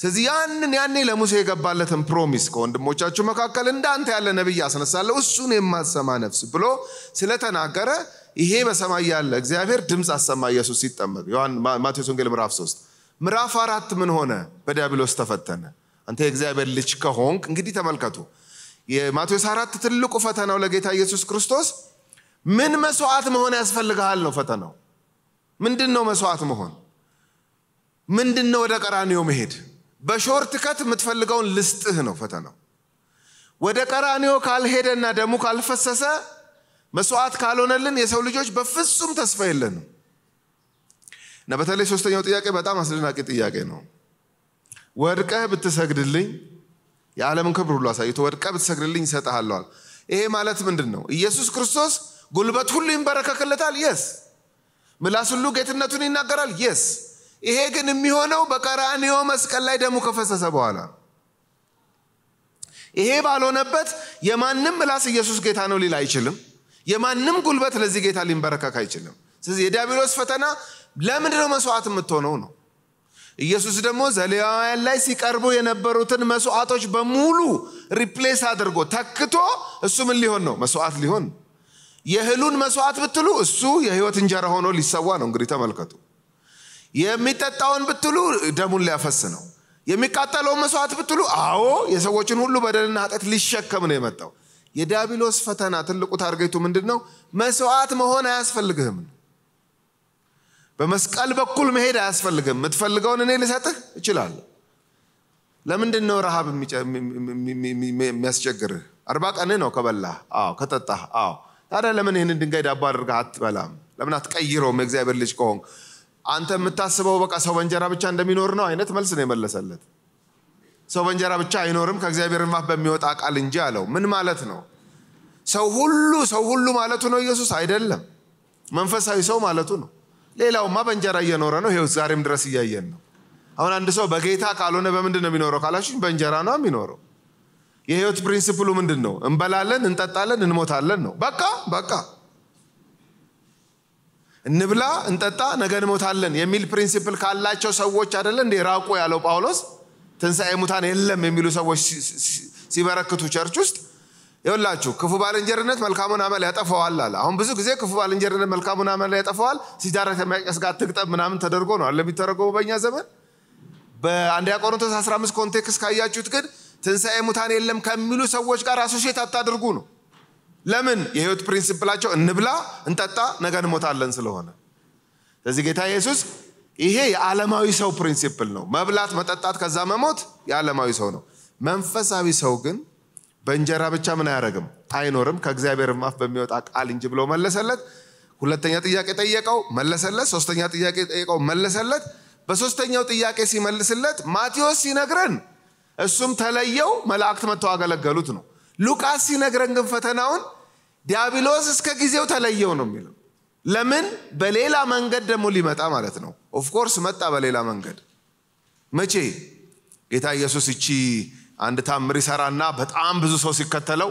ስለዚህ ያንን ያኔ ለሙሴ የገባለትን ፕሮሚስ ከወንድሞቻችሁ መካከል እንዳንተ ያለ ነቢይ አስነሳለሁ እሱን የማትሰማ ነፍስ ብሎ ስለተናገረ ይሄ በሰማይ ያለ እግዚአብሔር ድምፅ አሰማ ኢየሱስ ሲጠመቅ ማቴዎስ ወንጌል ምዕራፍ 3 ምዕራፍ አራት ምን ሆነ? በዲያብሎስ ተፈተነ። አንተ የእግዚአብሔር ልጅ ከሆንክ እንግዲህ ተመልከቱ። የማቴዎስ አራት ትልቁ ፈተናው ለጌታ ኢየሱስ ክርስቶስ ምን መስዋዕት መሆን ያስፈልግሃል ነው ፈተናው። ምንድን ነው መስዋዕት መሆን? ምንድን ነው ወደ ቀራኒዮ መሄድ? በሾርት ከት የምትፈልገውን ልስጥህ ነው ፈተናው። ወደ ቀራኒዮ ካልሄደና ደሙ ካልፈሰሰ መስዋዕት ካልሆነልን የሰው ልጆች በፍጹም ተስፋ የለንም እና በተለይ ሶስተኛው ጥያቄ በጣም አስደናቂ ጥያቄ ነው። ወድቀህ ብትሰግድልኝ የዓለምን ክብር ሁሉ አሳይቶ ወድቀህ ብትሰግድልኝ ይሰጠሃለዋል። ይሄ ማለት ምንድን ነው? ኢየሱስ ክርስቶስ ጉልበት ሁሉ ይንበረከክለታል። የስ ምላስ ሁሉ ጌትነቱን ይናገራል። የስ ይሄ ግን የሚሆነው በቀራኒዮ መስቀል ላይ ደሙ ከፈሰሰ በኋላ ይሄ ባልሆነበት የማንም ምላስ ኢየሱስ ጌታ ነው ሊል አይችልም። የማንም ጉልበት ለዚህ ጌታ ሊንበረከክ አይችልም። ስለዚህ የዲያብሎስ ፈተና ለምንድነው መስዋዕት የምትሆነው ነው። ኢየሱስ ደግሞ ዘሌዋውያን ላይ ሲቀርቡ የነበሩትን መስዋዕቶች በሙሉ ሪፕሌስ አድርጎ ተክቶ እሱ ምን ሊሆን ነው? መስዋዕት ሊሆን የእህሉን መስዋዕት ብትሉ እሱ የህይወት እንጀራ ሆኖ ሊሰዋ ነው። እንግዲህ ተመልከቱ። የሚጠጣውን ብትሉ ደሙን ሊያፈስ ነው። የሚቃጠለውን መስዋዕት ብትሉ አዎ የሰዎችን ሁሉ በደልና ኃጢአት ሊሸከም ነው የመጣው። የዲያብሎስ ፈተና ትልቁ ታርጌቱ ምንድን ነው? መስዋዕት መሆን አያስፈልግህም። በመስቀል በኩል መሄድ አያስፈልግም። የምትፈልገውን እኔ ልሰጥህ እችላለሁ። ለምንድን ነው ረሃብ የሚያስቸግርህ? አርባ ቀንህ ነው ከበላህ። ከጠጣህ። አዎ ታዲያ ለምን ይህንን ድንጋይ ዳቦ አድርገህ አትበላም? ለምን አትቀይረውም? የእግዚአብሔር ልጅ ከሆንክ አንተ የምታስበው በቃ ሰው በእንጀራ ብቻ እንደሚኖር ነው አይነት መልስ ነው የመለሰለት። ሰው በእንጀራ ብቻ አይኖርም ከእግዚአብሔር አፍ በሚወጣ ቃል እንጂ አለው። ምን ማለት ነው? ሰው ሁሉ ሰው ሁሉ ማለቱ ነው ኢየሱስ አይደለም። መንፈሳዊ ሰው ማለቱ ነው። ሌላውማ በእንጀራ እየኖረ ነው። ይኸው ዛሬም ድረስ እያየን ነው። አሁን አንድ ሰው በጌታ ካልሆነ በምንድን ነው የሚኖረው ካላችሁ፣ በእንጀራ ነው የሚኖረው። የህይወት ፕሪንሲፕሉ ምንድን ነው? እንበላለን፣ እንጠጣለን፣ እንሞታለን ነው። በቃ በቃ እንብላ፣ እንጠጣ፣ ነገ እንሞታለን የሚል ፕሪንሲፕል ካላቸው ሰዎች አይደለ እንዴ ራቁ ያለው ጳውሎስ። ትንሣኤ ሙታን የለም የሚሉ ሰዎች ሲበረክቱ ቸርች ውስጥ ይኸውላችሁ ክፉ ባልንጀርነት መልካሙን አመል ያጠፈዋል አለ። አሁን ብዙ ጊዜ ክፉ ባልንጀርነት መልካሙን አመል ያጠፈዋል፣ ሲጃራ ከሚያጨስ ጋር ትግጠም ምናምን ተደርጎ ነው አለ የሚተረጎሙ በእኛ ዘመን። በአንድ ቆሮንቶስ 15 ኮንቴክስት ካያችሁት ግን ትንሣኤ ሙታን የለም ከሚሉ ሰዎች ጋር አሶሴት አታድርጉ ነው። ለምን? የህይወት ፕሪንስፕላቸው እንብላ፣ እንጠጣ፣ ነገ እንሞታለን ስለሆነ። ስለዚህ ጌታ ኢየሱስ ይሄ የዓለማዊ ሰው ፕሪንሲፕል ነው። መብላት፣ መጠጣት፣ ከዛ መሞት የዓለማዊ ሰው ነው። መንፈሳዊ ሰው ግን በእንጀራ ብቻ ምን አያደርግም አይኖርም፣ ከእግዚአብሔር አፍ በሚወጣ ቃል እንጂ ብሎ መለሰለት። ሁለተኛ ጥያቄ ጠየቀው፣ መለሰለት። ሶስተኛ ጥያቄ ጠየቀው፣ መለሰለት። በሶስተኛው ጥያቄ ሲመልስለት ማቴዎስ ሲነግረን እሱም ተለየው፣ መላእክት መጥተው አገለገሉት ነው። ሉቃስ ሲነግረን ግን ፈተናውን ዲያብሎስ እስከ ጊዜው ተለየው ነው የሚለው። ለምን? በሌላ መንገድ ደግሞ ሊመጣ ማለት ነው። ኦፍኮርስ መጣ በሌላ መንገድ። መቼ? ጌታ ኢየሱስ እቺ አንድ ታምር ይሰራና በጣም ብዙ ሰው ሲከተለው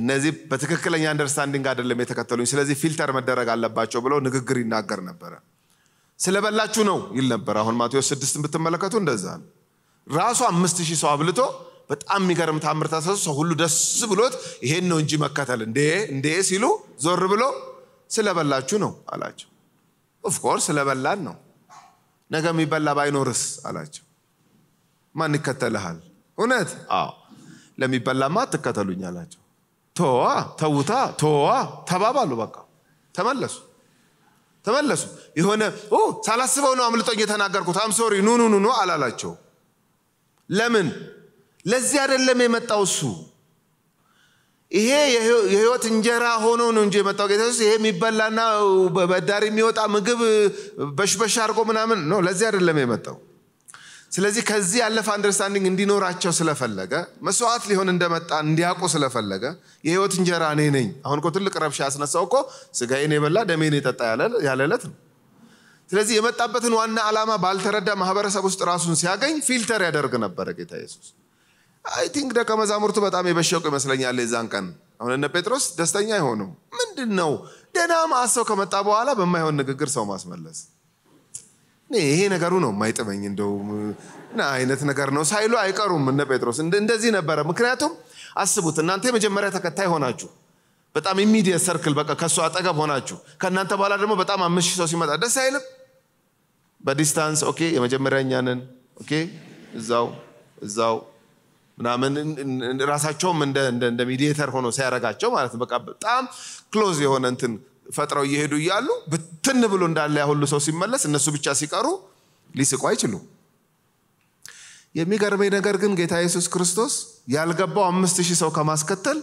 እነዚህ በትክክለኛ አንደርስታንዲንግ አይደለም የተከተሉኝ፣ ስለዚህ ፊልተር መደረግ አለባቸው ብለው ንግግር ይናገር ነበረ። ስለበላችሁ ነው ይል ነበር። አሁን ማቴዎስ ስድስት ብትመለከቱ እንደዛ ነው። ራሱ አምስት ሺህ ሰው አብልቶ በጣም የሚገርም ታምር ታሰሱ። ሰው ሁሉ ደስ ብሎት ይሄን ነው እንጂ መከተል እንዴ እንዴ ሲሉ ዞር ብሎ ስለበላችሁ ነው አላቸው። ኦፍኮርስ ስለበላን ነው። ነገ የሚበላ ባይኖርስ አላቸው። ማን ይከተልሃል? እውነት? አዎ ለሚበላማ አትከተሉኝ አላቸው። ተዋ ተውታ ተዋ ተባባሉ። በቃ ተመለሱ ተመለሱ። የሆነ ሳላስበው ነው አምልጦኝ የተናገርኩት አምሶሪ ኑኑኑኑ አላላቸው። ለምን? ለዚህ አይደለም የመጣው እሱ። ይሄ የህይወት እንጀራ ሆኖ ነው እንጂ የመጣው ጌታ ኢየሱስ። ይሄ የሚበላና በዳር የሚወጣ ምግብ በሽበሻ አድርጎ ምናምን ነው፣ ለዚህ አይደለም የመጣው። ስለዚህ ከዚህ ያለፈ አንደርስታንዲንግ እንዲኖራቸው ስለፈለገ መስዋዕት ሊሆን እንደመጣ እንዲያውቁ ስለፈለገ የህይወት እንጀራ እኔ ነኝ። አሁን እኮ ትልቅ ረብሻ ያስነሳው እኮ ስጋዬን የበላ ደሜን የጠጣ ያለለት ነው። ስለዚህ የመጣበትን ዋና ዓላማ ባልተረዳ ማህበረሰብ ውስጥ ራሱን ሲያገኝ ፊልተር ያደርግ ነበረ ጌታ ኢየሱስ። አይ ቲንክ ደቀ መዛሙርቱ በጣም የበሸቁ ይመስለኛል። የዛን ቀን አሁን እነ ጴጥሮስ ደስተኛ አይሆኑም። ምንድን ነው ደህና መዓት ሰው ከመጣ በኋላ በማይሆን ንግግር ሰው ማስመለስ። ይሄ ነገሩ ነው የማይጥመኝ እንደውም ምን አይነት ነገር ነው ሳይሉ አይቀሩም እነ ጴጥሮስ። እንደዚህ ነበረ። ምክንያቱም አስቡት እናንተ የመጀመሪያ ተከታይ ሆናችሁ በጣም ኢሚዲየት ሰርክል በቃ ከእሱ አጠገብ ሆናችሁ ከእናንተ በኋላ ደግሞ በጣም አምስት ሰው ሲመጣ ደስ አይልም። በዲስታንስ ኦኬ፣ የመጀመሪያ ነን ኦኬ፣ እዛው እዛው ምናምን ራሳቸውም እንደ ሚዲየተር ሆኖ ሲያረጋቸው ማለት ነው። በቃ በጣም ክሎዝ የሆነ እንትን ፈጥረው እየሄዱ እያሉ ብትን ብሎ እንዳለ ያሁሉ ሰው ሲመለስ እነሱ ብቻ ሲቀሩ ሊስቁ አይችሉም። የሚገርመኝ ነገር ግን ጌታ ኢየሱስ ክርስቶስ ያልገባው አምስት ሺህ ሰው ከማስከተል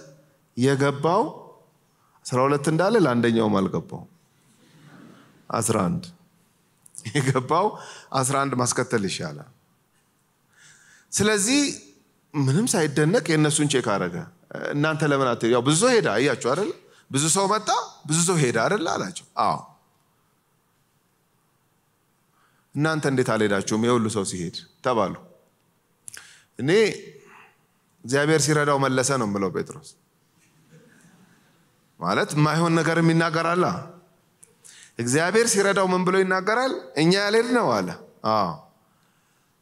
የገባው አስራ ሁለት እንዳለ ለአንደኛውም አልገባው አስራ አንድ የገባው 11 ማስከተል ይሻላል። ስለዚህ ምንም ሳይደነቅ የእነሱን ቼክ አረገ። እናንተ ለምን አት ያው ብዙ ሰው ሄደ አያችሁ አይደል? ብዙ ሰው መጣ፣ ብዙ ሰው ሄደ አይደል አላቸው። አዎ እናንተ እንዴት አልሄዳችሁም የሁሉ ሰው ሲሄድ ተባሉ። እኔ እግዚአብሔር ሲረዳው መለሰ ነው የምለው ጴጥሮስ ማለት የማይሆን ነገር የሚናገራላ እግዚአብሔር ሲረዳው ምን ብሎ ይናገራል? እኛ ያልሄድ ነው አለ።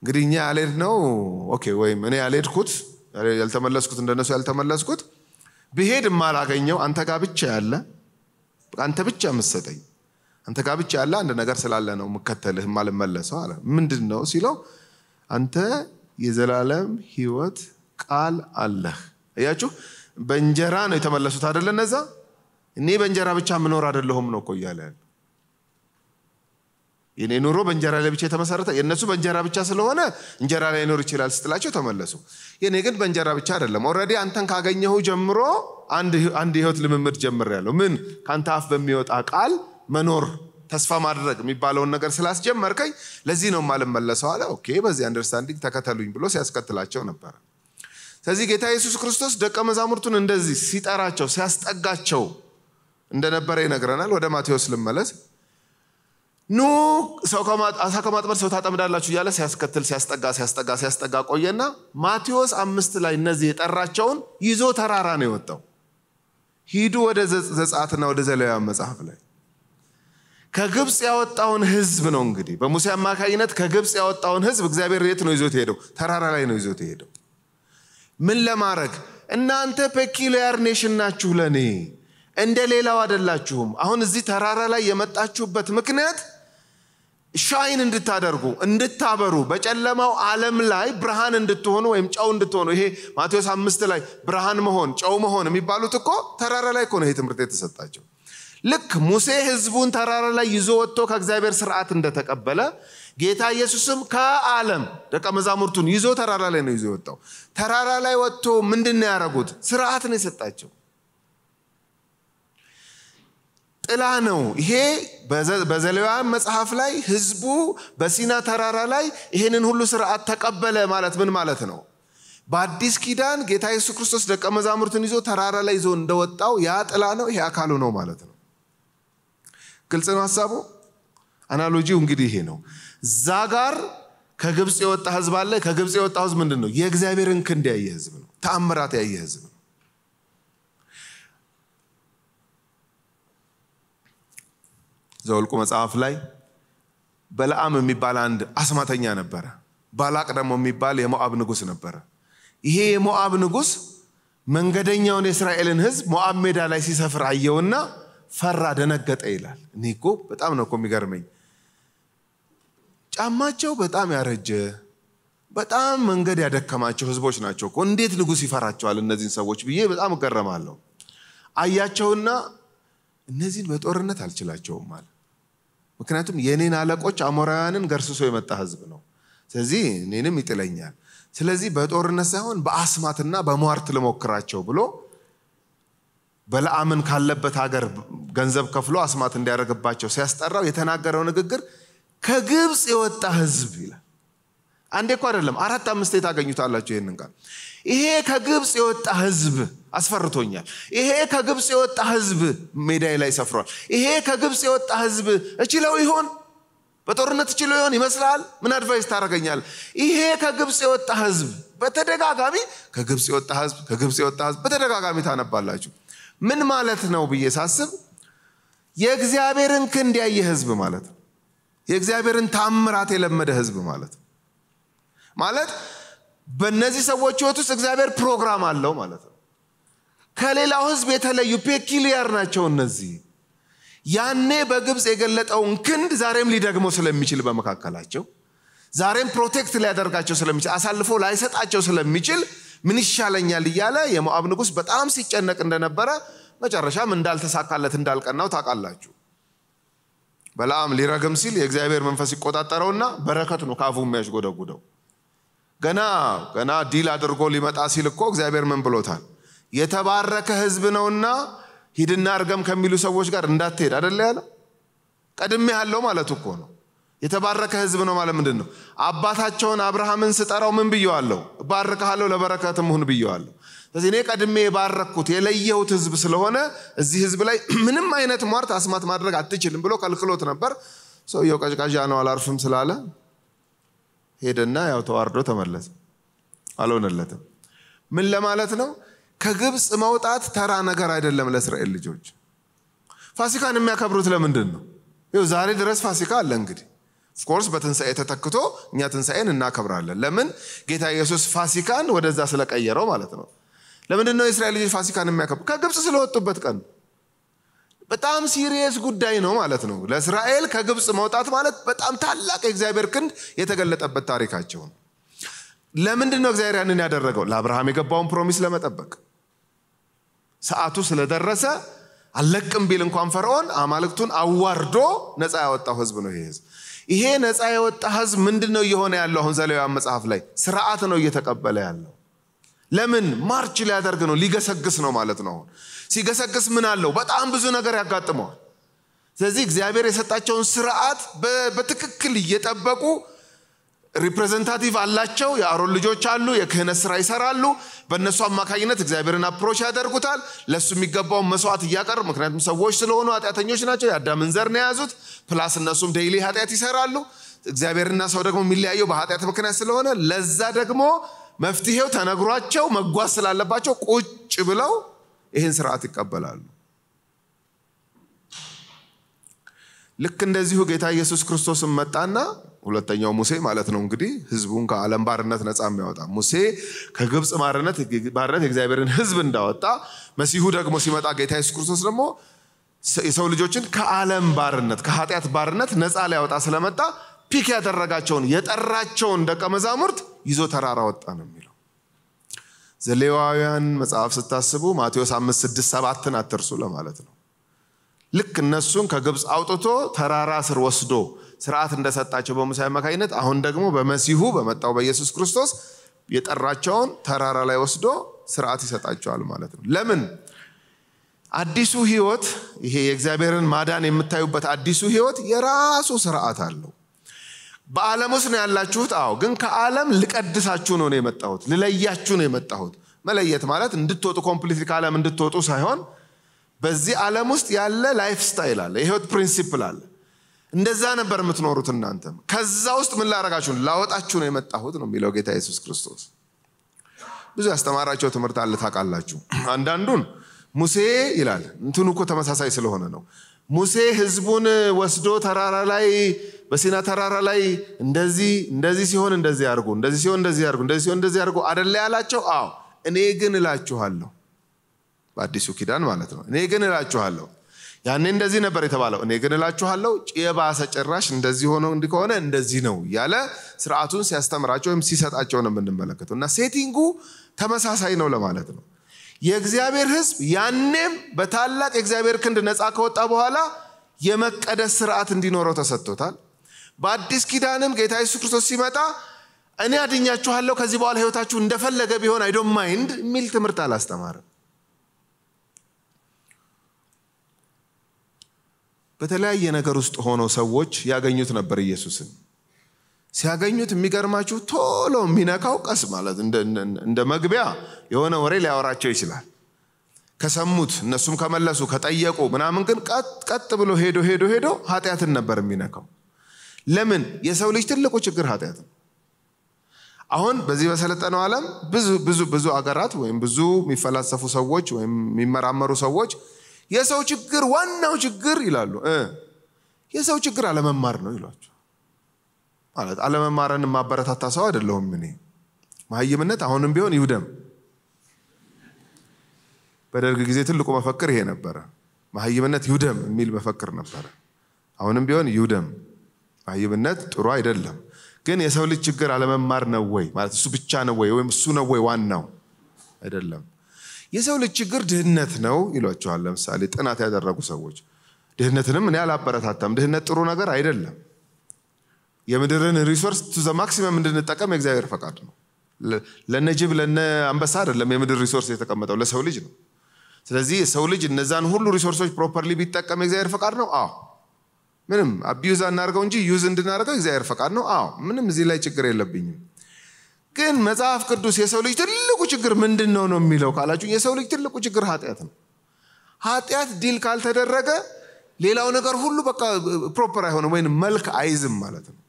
እንግዲህ እኛ ያልሄድ ነው ኦኬ፣ ወይም እኔ ያልሄድኩት ያልተመለስኩት እንደነሱ ያልተመለስኩት ብሄድ የማላገኘው አንተ ጋር ብቻ ያለ አንተ ብቻ የምትሰጠኝ አንተ ጋር ብቻ ያለ አንድ ነገር ስላለ ነው የምከተልህ የማልመለሰው አለ። ምንድን ነው ሲለው አንተ የዘላለም ህይወት ቃል አለህ። እያችሁ በእንጀራ ነው የተመለሱት አይደለ? እነዛ እኔ በእንጀራ ብቻ ምኖር አደለሁም ነው እኮ እያለ ያለ የኔ ኑሮ በእንጀራ ላይ ብቻ የተመሰረተ የእነሱ በእንጀራ ብቻ ስለሆነ እንጀራ ላይ ኖር ይችላል ስትላቸው ተመለሱ። የኔ ግን በእንጀራ ብቻ አይደለም። ኦልሬዲ አንተን ካገኘሁ ጀምሮ አንድ ህይወት ልምምድ ጀምሬያለሁ። ምን ከአንተ አፍ በሚወጣ ቃል መኖር ተስፋ ማድረግ የሚባለውን ነገር ስላስጀመርከኝ ለዚህ ነው ማልመለሰው አለ። ኦኬ በዚህ አንደርስታንዲንግ ተከተሉኝ ብሎ ሲያስከትላቸው ነበረ። ስለዚህ ጌታ ኢየሱስ ክርስቶስ ደቀ መዛሙርቱን እንደዚህ ሲጠራቸው ሲያስጠጋቸው እንደነበረ ይነግረናል። ወደ ማቴዎስ ልመለስ። ኑ አሳ ከማጥመድ ሰው ታጠምዳላችሁ እያለ ሲያስከትል ሲያስጠጋ ሲያስጠጋ ሲያስጠጋ ቆየና ማቴዎስ አምስት ላይ እነዚህ የጠራቸውን ይዞ ተራራ ነው የወጣው። ሂዱ ወደ ዘጸአትና ወደ ዘሌዋውያን መጽሐፍ ላይ ከግብፅ ያወጣውን ህዝብ ነው እንግዲህ በሙሴ አማካኝነት ከግብፅ ያወጣውን ህዝብ እግዚአብሔር የት ነው ይዞት ሄደው? ተራራ ላይ ነው ይዞት ሄደው። ምን ለማድረግ እናንተ ፔኪሊያር ኔሽን ናችሁ ለእኔ እንደ ሌላው አይደላችሁም። አሁን እዚህ ተራራ ላይ የመጣችሁበት ምክንያት ሻይን እንድታደርጉ እንድታበሩ፣ በጨለማው ዓለም ላይ ብርሃን እንድትሆኑ ወይም ጨው እንድትሆኑ። ይሄ ማቴዎስ አምስት ላይ ብርሃን መሆን ጨው መሆን የሚባሉት እኮ ተራራ ላይ እኮ ነው ይሄ ትምህርት የተሰጣቸው። ልክ ሙሴ ህዝቡን ተራራ ላይ ይዞ ወጥቶ ከእግዚአብሔር ስርዓት እንደተቀበለ ጌታ ኢየሱስም ከዓለም ደቀ መዛሙርቱን ይዞ ተራራ ላይ ነው ይዞ የወጣው። ተራራ ላይ ወጥቶ ምንድን ነው ያደረጉት? ስርዓት ነው የሰጣቸው። ጥላ ነው። ይሄ በዘሌዋውያን መጽሐፍ ላይ ህዝቡ በሲና ተራራ ላይ ይህንን ሁሉ ስርዓት ተቀበለ ማለት ምን ማለት ነው? በአዲስ ኪዳን ጌታ ኢየሱስ ክርስቶስ ደቀ መዛሙርትን ይዞ ተራራ ላይ ይዞ እንደወጣው ያ ጥላ ነው፣ ይሄ አካሉ ነው ማለት ነው። ግልጽ ነው ሀሳቡ። አናሎጂው እንግዲህ ይሄ ነው። እዛ ጋር ከግብፅ የወጣ ህዝብ አለ። ከግብፅ የወጣ ህዝብ ምንድን ነው? የእግዚአብሔርን ክንድ ያየ ህዝብ ነው። ተአምራት ያየ ህዝብ ነው። ዘውልቁ መጽሐፍ ላይ በለዓም የሚባል አንድ አስማተኛ ነበረ። ባላቅ ደግሞ የሚባል የሞአብ ንጉስ ነበረ። ይሄ የሞአብ ንጉስ መንገደኛውን የእስራኤልን ህዝብ ሞአብ ሜዳ ላይ ሲሰፍር አየውና ፈራ፣ ደነገጠ ይላል። እኔ እኮ በጣም ነው እኮ የሚገርመኝ። ጫማቸው በጣም ያረጀ በጣም መንገድ ያደከማቸው ህዝቦች ናቸው እኮ እንዴት ንጉስ ይፈራቸዋል እነዚህን ሰዎች ብዬ በጣም እገረማለሁ። አያቸውና እነዚህን በጦርነት አልችላቸውም አለ። ምክንያቱም የእኔን አለቆች አሞራውያንን ገርስሶ የመጣ ህዝብ ነው። ስለዚህ እኔንም ይጥለኛል። ስለዚህ በጦርነት ሳይሆን በአስማትና በሟርት ልሞክራቸው ብሎ በለአምን ካለበት ሀገር ገንዘብ ከፍሎ አስማት እንዲያደርግባቸው ሲያስጠራው የተናገረው ንግግር ከግብፅ የወጣ ህዝብ ይላል። አንዴ እኮ አይደለም፣ አራት አምስት የታገኙታላቸው ይህንን ቃል ይሄ ከግብፅ የወጣ ህዝብ አስፈርቶኛል። ይሄ ከግብፅ የወጣ ህዝብ ሜዳይ ላይ ሰፍሯል። ይሄ ከግብፅ የወጣ ህዝብ እችለው ይሆን? በጦርነት እችለው ይሆን ይመስላል? ምን አድቫይስ ታደርገኛል? ይሄ ከግብፅ የወጣ ህዝብ በተደጋጋሚ ከግብፅ የወጣ ህዝብ ከግብፅ የወጣ ህዝብ በተደጋጋሚ ታነባላችሁ። ምን ማለት ነው ብዬ ሳስብ የእግዚአብሔርን ክንድ ያየ ህዝብ ማለት ነው። የእግዚአብሔርን ታምራት የለመደ ህዝብ ማለት ማለት በእነዚህ ሰዎች ህይወት ውስጥ እግዚአብሔር ፕሮግራም አለው ማለት ነው። ከሌላው ህዝብ የተለዩ ፔኪሊያር ናቸው እነዚህ። ያኔ በግብፅ የገለጠውን ክንድ ዛሬም ሊደግመው ስለሚችል በመካከላቸው ዛሬም ፕሮቴክት ሊያደርጋቸው ስለሚችል አሳልፎ ላይሰጣቸው ስለሚችል ምን ይሻለኛል እያለ የሞአብ ንጉሥ በጣም ሲጨነቅ እንደነበረ መጨረሻም እንዳልተሳካለት እንዳልቀናው ታውቃላችሁ። በለዓም ሊረግም ሲል የእግዚአብሔር መንፈስ ይቆጣጠረውና በረከት ነው ከአፉ የሚያሽጎደጉደው። ገና ገና ዲል አድርጎ ሊመጣ ሲል እኮ እግዚአብሔር ምን ብሎታል? የተባረከ ህዝብ ነውና ሂድና እርገም ከሚሉ ሰዎች ጋር እንዳትሄድ አደለ ያለ። ቀድሜ ያለው ማለት እኮ ነው። የተባረከ ህዝብ ነው ማለት ምንድን ነው? አባታቸውን አብርሃምን ስጠራው ምን ብየዋለሁ? እባርካለሁ፣ ለበረከትም ሁን ብየዋለሁ። ስለዚህ እኔ ቀድሜ የባረኩት የለየሁት ህዝብ ስለሆነ እዚህ ህዝብ ላይ ምንም አይነት ሟርት አስማት ማድረግ አትችልም ብሎ ከልክሎት ነበር። ሰውየው ቀጭቃዣ ነው አላርፍም ስላለ ሄደና ያው ተዋርዶ ተመለሰ። አልሆነለትም። ምን ለማለት ነው? ከግብፅ መውጣት ተራ ነገር አይደለም ለእስራኤል ልጆች። ፋሲካን የሚያከብሩት ለምንድን ነው? ይኸው ዛሬ ድረስ ፋሲካ አለ እንግዲህ ኦፍኮርስ በትንሣኤ ተተክቶ እኛ ትንሣኤን እናከብራለን። ለምን? ጌታ ኢየሱስ ፋሲካን ወደዛ ስለቀየረው ማለት ነው። ለምንድን ነው የእስራኤል ልጆች ፋሲካን የሚያከብሩ? ከግብፅ ስለወጡበት ቀን ነው። በጣም ሲሪየስ ጉዳይ ነው ማለት ነው። ለእስራኤል ከግብፅ መውጣት ማለት በጣም ታላቅ የእግዚአብሔር ክንድ የተገለጠበት ታሪካቸው ነው። ለምንድን ነው እግዚአብሔር ያንን ያደረገው? ለአብርሃም የገባውን ፕሮሚስ ለመጠበቅ ሰዓቱ ስለደረሰ አለቅም ቢል እንኳን ፈርዖን አማልክቱን አዋርዶ ነፃ ያወጣው ህዝብ ነው ይሄ ህዝብ። ይሄ ነፃ የወጣ ህዝብ ምንድን ነው እየሆነ ያለው? አሁን ዘሌዋውያን መጽሐፍ ላይ ስርዓት ነው እየተቀበለ ያለው። ለምን ማርች ሊያደርግ ነው? ሊገሰግስ ነው ማለት ነው። ሲገሰግስ ምን አለው? በጣም ብዙ ነገር ያጋጥመዋል። ስለዚህ እግዚአብሔር የሰጣቸውን ስርዓት በትክክል እየጠበቁ ሪፕሬዘንታቲቭ አላቸው። የአሮን ልጆች አሉ፣ የክህነት ስራ ይሰራሉ። በእነሱ አማካኝነት እግዚአብሔርን አፕሮች ያደርጉታል። ለእሱ የሚገባውን መስዋዕት እያቀርብ ምክንያቱም ሰዎች ስለሆኑ ኃጢአተኞች ናቸው። የአዳምን ዘር ነው የያዙት። ፕላስ እነሱም ዴይሊ ኃጢአት ይሰራሉ። እግዚአብሔርና ሰው ደግሞ የሚለያየው በኃጢአት ምክንያት ስለሆነ ለዛ ደግሞ መፍትሄው ተነግሯቸው መጓዝ ስላለባቸው ቁጭ ብለው ይህን ስርዓት ይቀበላሉ። ልክ እንደዚሁ ጌታ ኢየሱስ ክርስቶስን መጣና ሁለተኛው ሙሴ ማለት ነው እንግዲህ ህዝቡን ከዓለም ባርነት ነፃ የሚያወጣ ሙሴ ከግብፅ ባርነት ባርነት የእግዚአብሔርን ህዝብ እንዳወጣ መሲሁ ደግሞ ሲመጣ ጌታ ኢየሱስ ክርስቶስ ደግሞ የሰው ልጆችን ከዓለም ባርነት ከኃጢአት ባርነት ነፃ ሊያወጣ ስለመጣ ፒክ ያደረጋቸውን የጠራቸውን ደቀ መዛሙርት ይዞ ተራራ ወጣ ነው የሚለው። ዘሌዋውያን መጽሐፍ ስታስቡ ማቴዎስ አምስት ስድስት ሰባትን አትርሱ ለማለት ነው። ልክ እነሱን ከግብፅ አውጥቶ ተራራ ስር ወስዶ ስርዓት እንደሰጣቸው በሙሴ አማካኝነት አሁን ደግሞ በመሲሁ በመጣው በኢየሱስ ክርስቶስ የጠራቸውን ተራራ ላይ ወስዶ ስርዓት ይሰጣቸዋል ማለት ነው። ለምን? አዲሱ ህይወት ይሄ የእግዚአብሔርን ማዳን የምታዩበት አዲሱ ህይወት የራሱ ስርዓት አለው። በዓለም ውስጥ ነው ያላችሁት። አዎ፣ ግን ከዓለም ልቀድሳችሁ ነው የመጣሁት፣ ልለያችሁ ነው የመጣሁት። መለየት ማለት እንድትወጡ ኮምፕሊት ከዓለም እንድትወጡ ሳይሆን በዚህ ዓለም ውስጥ ያለ ላይፍ ስታይል አለ፣ የህይወት ፕሪንሲፕል አለ። እንደዛ ነበር የምትኖሩት እናንተም። ከዛ ውስጥ ምን ላረጋችሁ? ላወጣችሁ ነው የመጣሁት ነው የሚለው ጌታ ኢየሱስ ክርስቶስ። ብዙ ያስተማራቸው ትምህርት አለ ታውቃላችሁ። አንዳንዱን ሙሴ ይላል እንትኑ እኮ ተመሳሳይ ስለሆነ ነው ሙሴ ህዝቡን ወስዶ ተራራ ላይ በሲና ተራራ ላይ እንደዚህ እንደዚህ ሲሆን እንደዚህ አድርጉ፣ እንደዚህ ሲሆን እንደዚህ አርጉ እንደዚህ ሲሆን እንደዚህ አድርጉ አደለ ያላቸው? አዎ። እኔ ግን እላችኋለሁ፣ በአዲሱ ኪዳን ማለት ነው። እኔ ግን እላችኋለሁ፣ ያኔ እንደዚህ ነበር የተባለው። እኔ ግን እላችኋለሁ፣ የባሰ ጭራሽ እንደዚህ ሆኖ እንዲህ ከሆነ እንደዚህ ነው ያለ ስርዓቱን ሲያስተምራቸው ወይም ሲሰጣቸው ነው የምንመለከተው እና ሴቲንጉ ተመሳሳይ ነው ለማለት ነው። የእግዚአብሔር ሕዝብ ያኔም በታላቅ የእግዚአብሔር ክንድ ነፃ ከወጣ በኋላ የመቀደስ ስርዓት እንዲኖረው ተሰጥቶታል። በአዲስ ኪዳንም ጌታ ኢየሱስ ክርስቶስ ሲመጣ እኔ አድኛችኋለሁ፣ ከዚህ በኋላ ህይወታችሁ እንደፈለገ ቢሆን አይዶ ማይንድ የሚል ትምህርት አላስተማርም። በተለያየ ነገር ውስጥ ሆነው ሰዎች ያገኙት ነበር ኢየሱስን። ሲያገኙት የሚገርማችሁ ቶሎ የሚነካው ቀስ ማለት እንደ መግቢያ የሆነ ወሬ ሊያወራቸው ይችላል። ከሰሙት እነሱም ከመለሱ ከጠየቁ ምናምን ግን ቀጥ ብሎ ሄዶ ሄዶ ሄዶ ኃጢአትን ነበር የሚነካው። ለምን የሰው ልጅ ትልቁ ችግር ኃጢአት ነው። አሁን በዚህ በሰለጠነው ዓለም ብዙ ብዙ ብዙ አገራት ወይም ብዙ የሚፈላሰፉ ሰዎች ወይም የሚመራመሩ ሰዎች የሰው ችግር ዋናው ችግር ይላሉ። የሰው ችግር አለመማር ነው ይሏቸው ማለት አለመማረን የማበረታታ ሰው አይደለሁም እኔ። መሀይምነት አሁንም ቢሆን ይውደም። በደርግ ጊዜ ትልቁ መፈክር ይሄ ነበረ። መሀይምነት ይውደም የሚል መፈክር ነበረ። አሁንም ቢሆን ይውደም። መሀይምነት ጥሩ አይደለም። ግን የሰው ልጅ ችግር አለመማር ነው ወይ ማለት እሱ ብቻ ነው ወይ ወይም እሱ ነው ወይ ዋናው አይደለም። የሰው ልጅ ችግር ድህነት ነው ይሏቸዋል። ለምሳሌ ጥናት ያደረጉ ሰዎች ድህነትንም እኔ አላበረታታም። ድህነት ጥሩ ነገር አይደለም። የምድርን ሪሶርስ ቱ ዘ ማክሲመም እንድንጠቀም የእግዚአብሔር ፈቃድ ነው። ለነጅብ ጅብ ለነ አንበሳ አይደለም የምድር ሪሶርስ የተቀመጠው ለሰው ልጅ ነው። ስለዚህ የሰው ልጅ እነዛን ሁሉ ሪሶርሶች ፕሮፐርሊ ቢጠቀም የእግዚአብሔር ፈቃድ ነው። አዎ ምንም አቢዩዝ እናርገው እንጂ ዩዝ እንድናደርገው እግዚአብሔር ፈቃድ ነው። አዎ ምንም እዚህ ላይ ችግር የለብኝም። ግን መጽሐፍ ቅዱስ የሰው ልጅ ትልቁ ችግር ምንድን ነው ነው የሚለው ካላችሁ የሰው ልጅ ትልቁ ችግር ኃጢአት ነው። ኃጢአት ዲል ካልተደረገ ሌላው ነገር ሁሉ በቃ ፕሮፐር አይሆንም ወይም መልክ አይዝም ማለት ነው።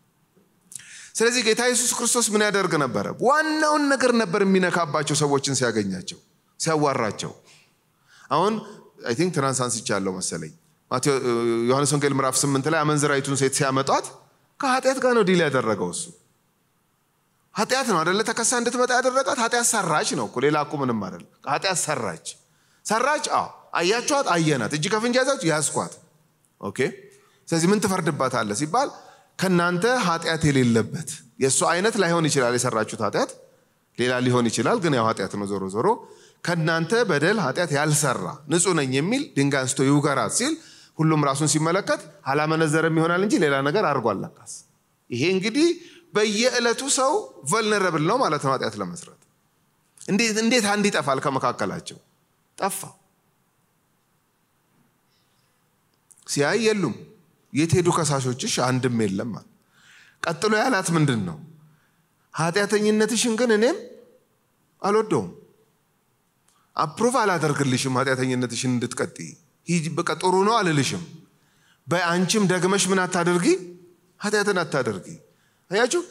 ስለዚህ ጌታ ኢየሱስ ክርስቶስ ምን ያደርግ ነበረ? ዋናውን ነገር ነበር የሚነካባቸው ሰዎችን ሲያገኛቸው፣ ሲያዋራቸው። አሁን አይ ቲንክ ትናንት አንስቻለሁ መሰለኝ ዮሐንስ ወንጌል ምዕራፍ ስምንት ላይ አመንዝራይቱን ሴት ሲያመጧት ከኃጢአት ጋር ነው ዲል ያደረገው እሱ። ኃጢአት ነው አደለ? ተከሳ እንድትመጣ ያደረጋት ኃጢአት ሰራች ነው ሌላ እኮ ምንም አደለ። ኃጢአት ሰራች ሰራች። አዎ አያችኋት፣ አየናት፣ እጅ ከፍንጅ ያዛችሁ ያዝኳት። ኦኬ። ስለዚህ ምን ትፈርድባታለህ ሲባል ከእናንተ ኃጢአት የሌለበት የእሱ አይነት ላይሆን ይችላል። የሰራችሁት ኃጢአት ሌላ ሊሆን ይችላል፣ ግን ያው ኃጢአት ነው። ዞሮ ዞሮ ከእናንተ በደል ኃጢአት ያልሰራ ንጹህ ነኝ የሚል ድንጋይ አንስቶ ይውገራት ሲል ሁሉም ራሱን ሲመለከት አላመነዘረም ይሆናል እንጂ ሌላ ነገር አድርጓል። ለካስ ይሄ እንግዲህ በየዕለቱ ሰው ቨልነረብል ነው ማለት ነው ኃጢአት ለመስራት። እንዴት አንድ ይጠፋል ከመካከላቸው? ጠፋ ሲያይ የሉም የት ሄዱ ከሳሾችሽ? አንድም የለም። ቀጥሎ ያላት ምንድን ነው? ኃጢአተኝነትሽን ግን እኔም አልወደውም፣ አፕሩቭ አላደርግልሽም። ኃጢአተኝነትሽን እንድትቀጥ በቃ ጥሩ ነው አልልሽም። በአንቺም ደግመሽ ምን አታደርጊ? ኃጢአትን አታደርጊ። አያችሁ፣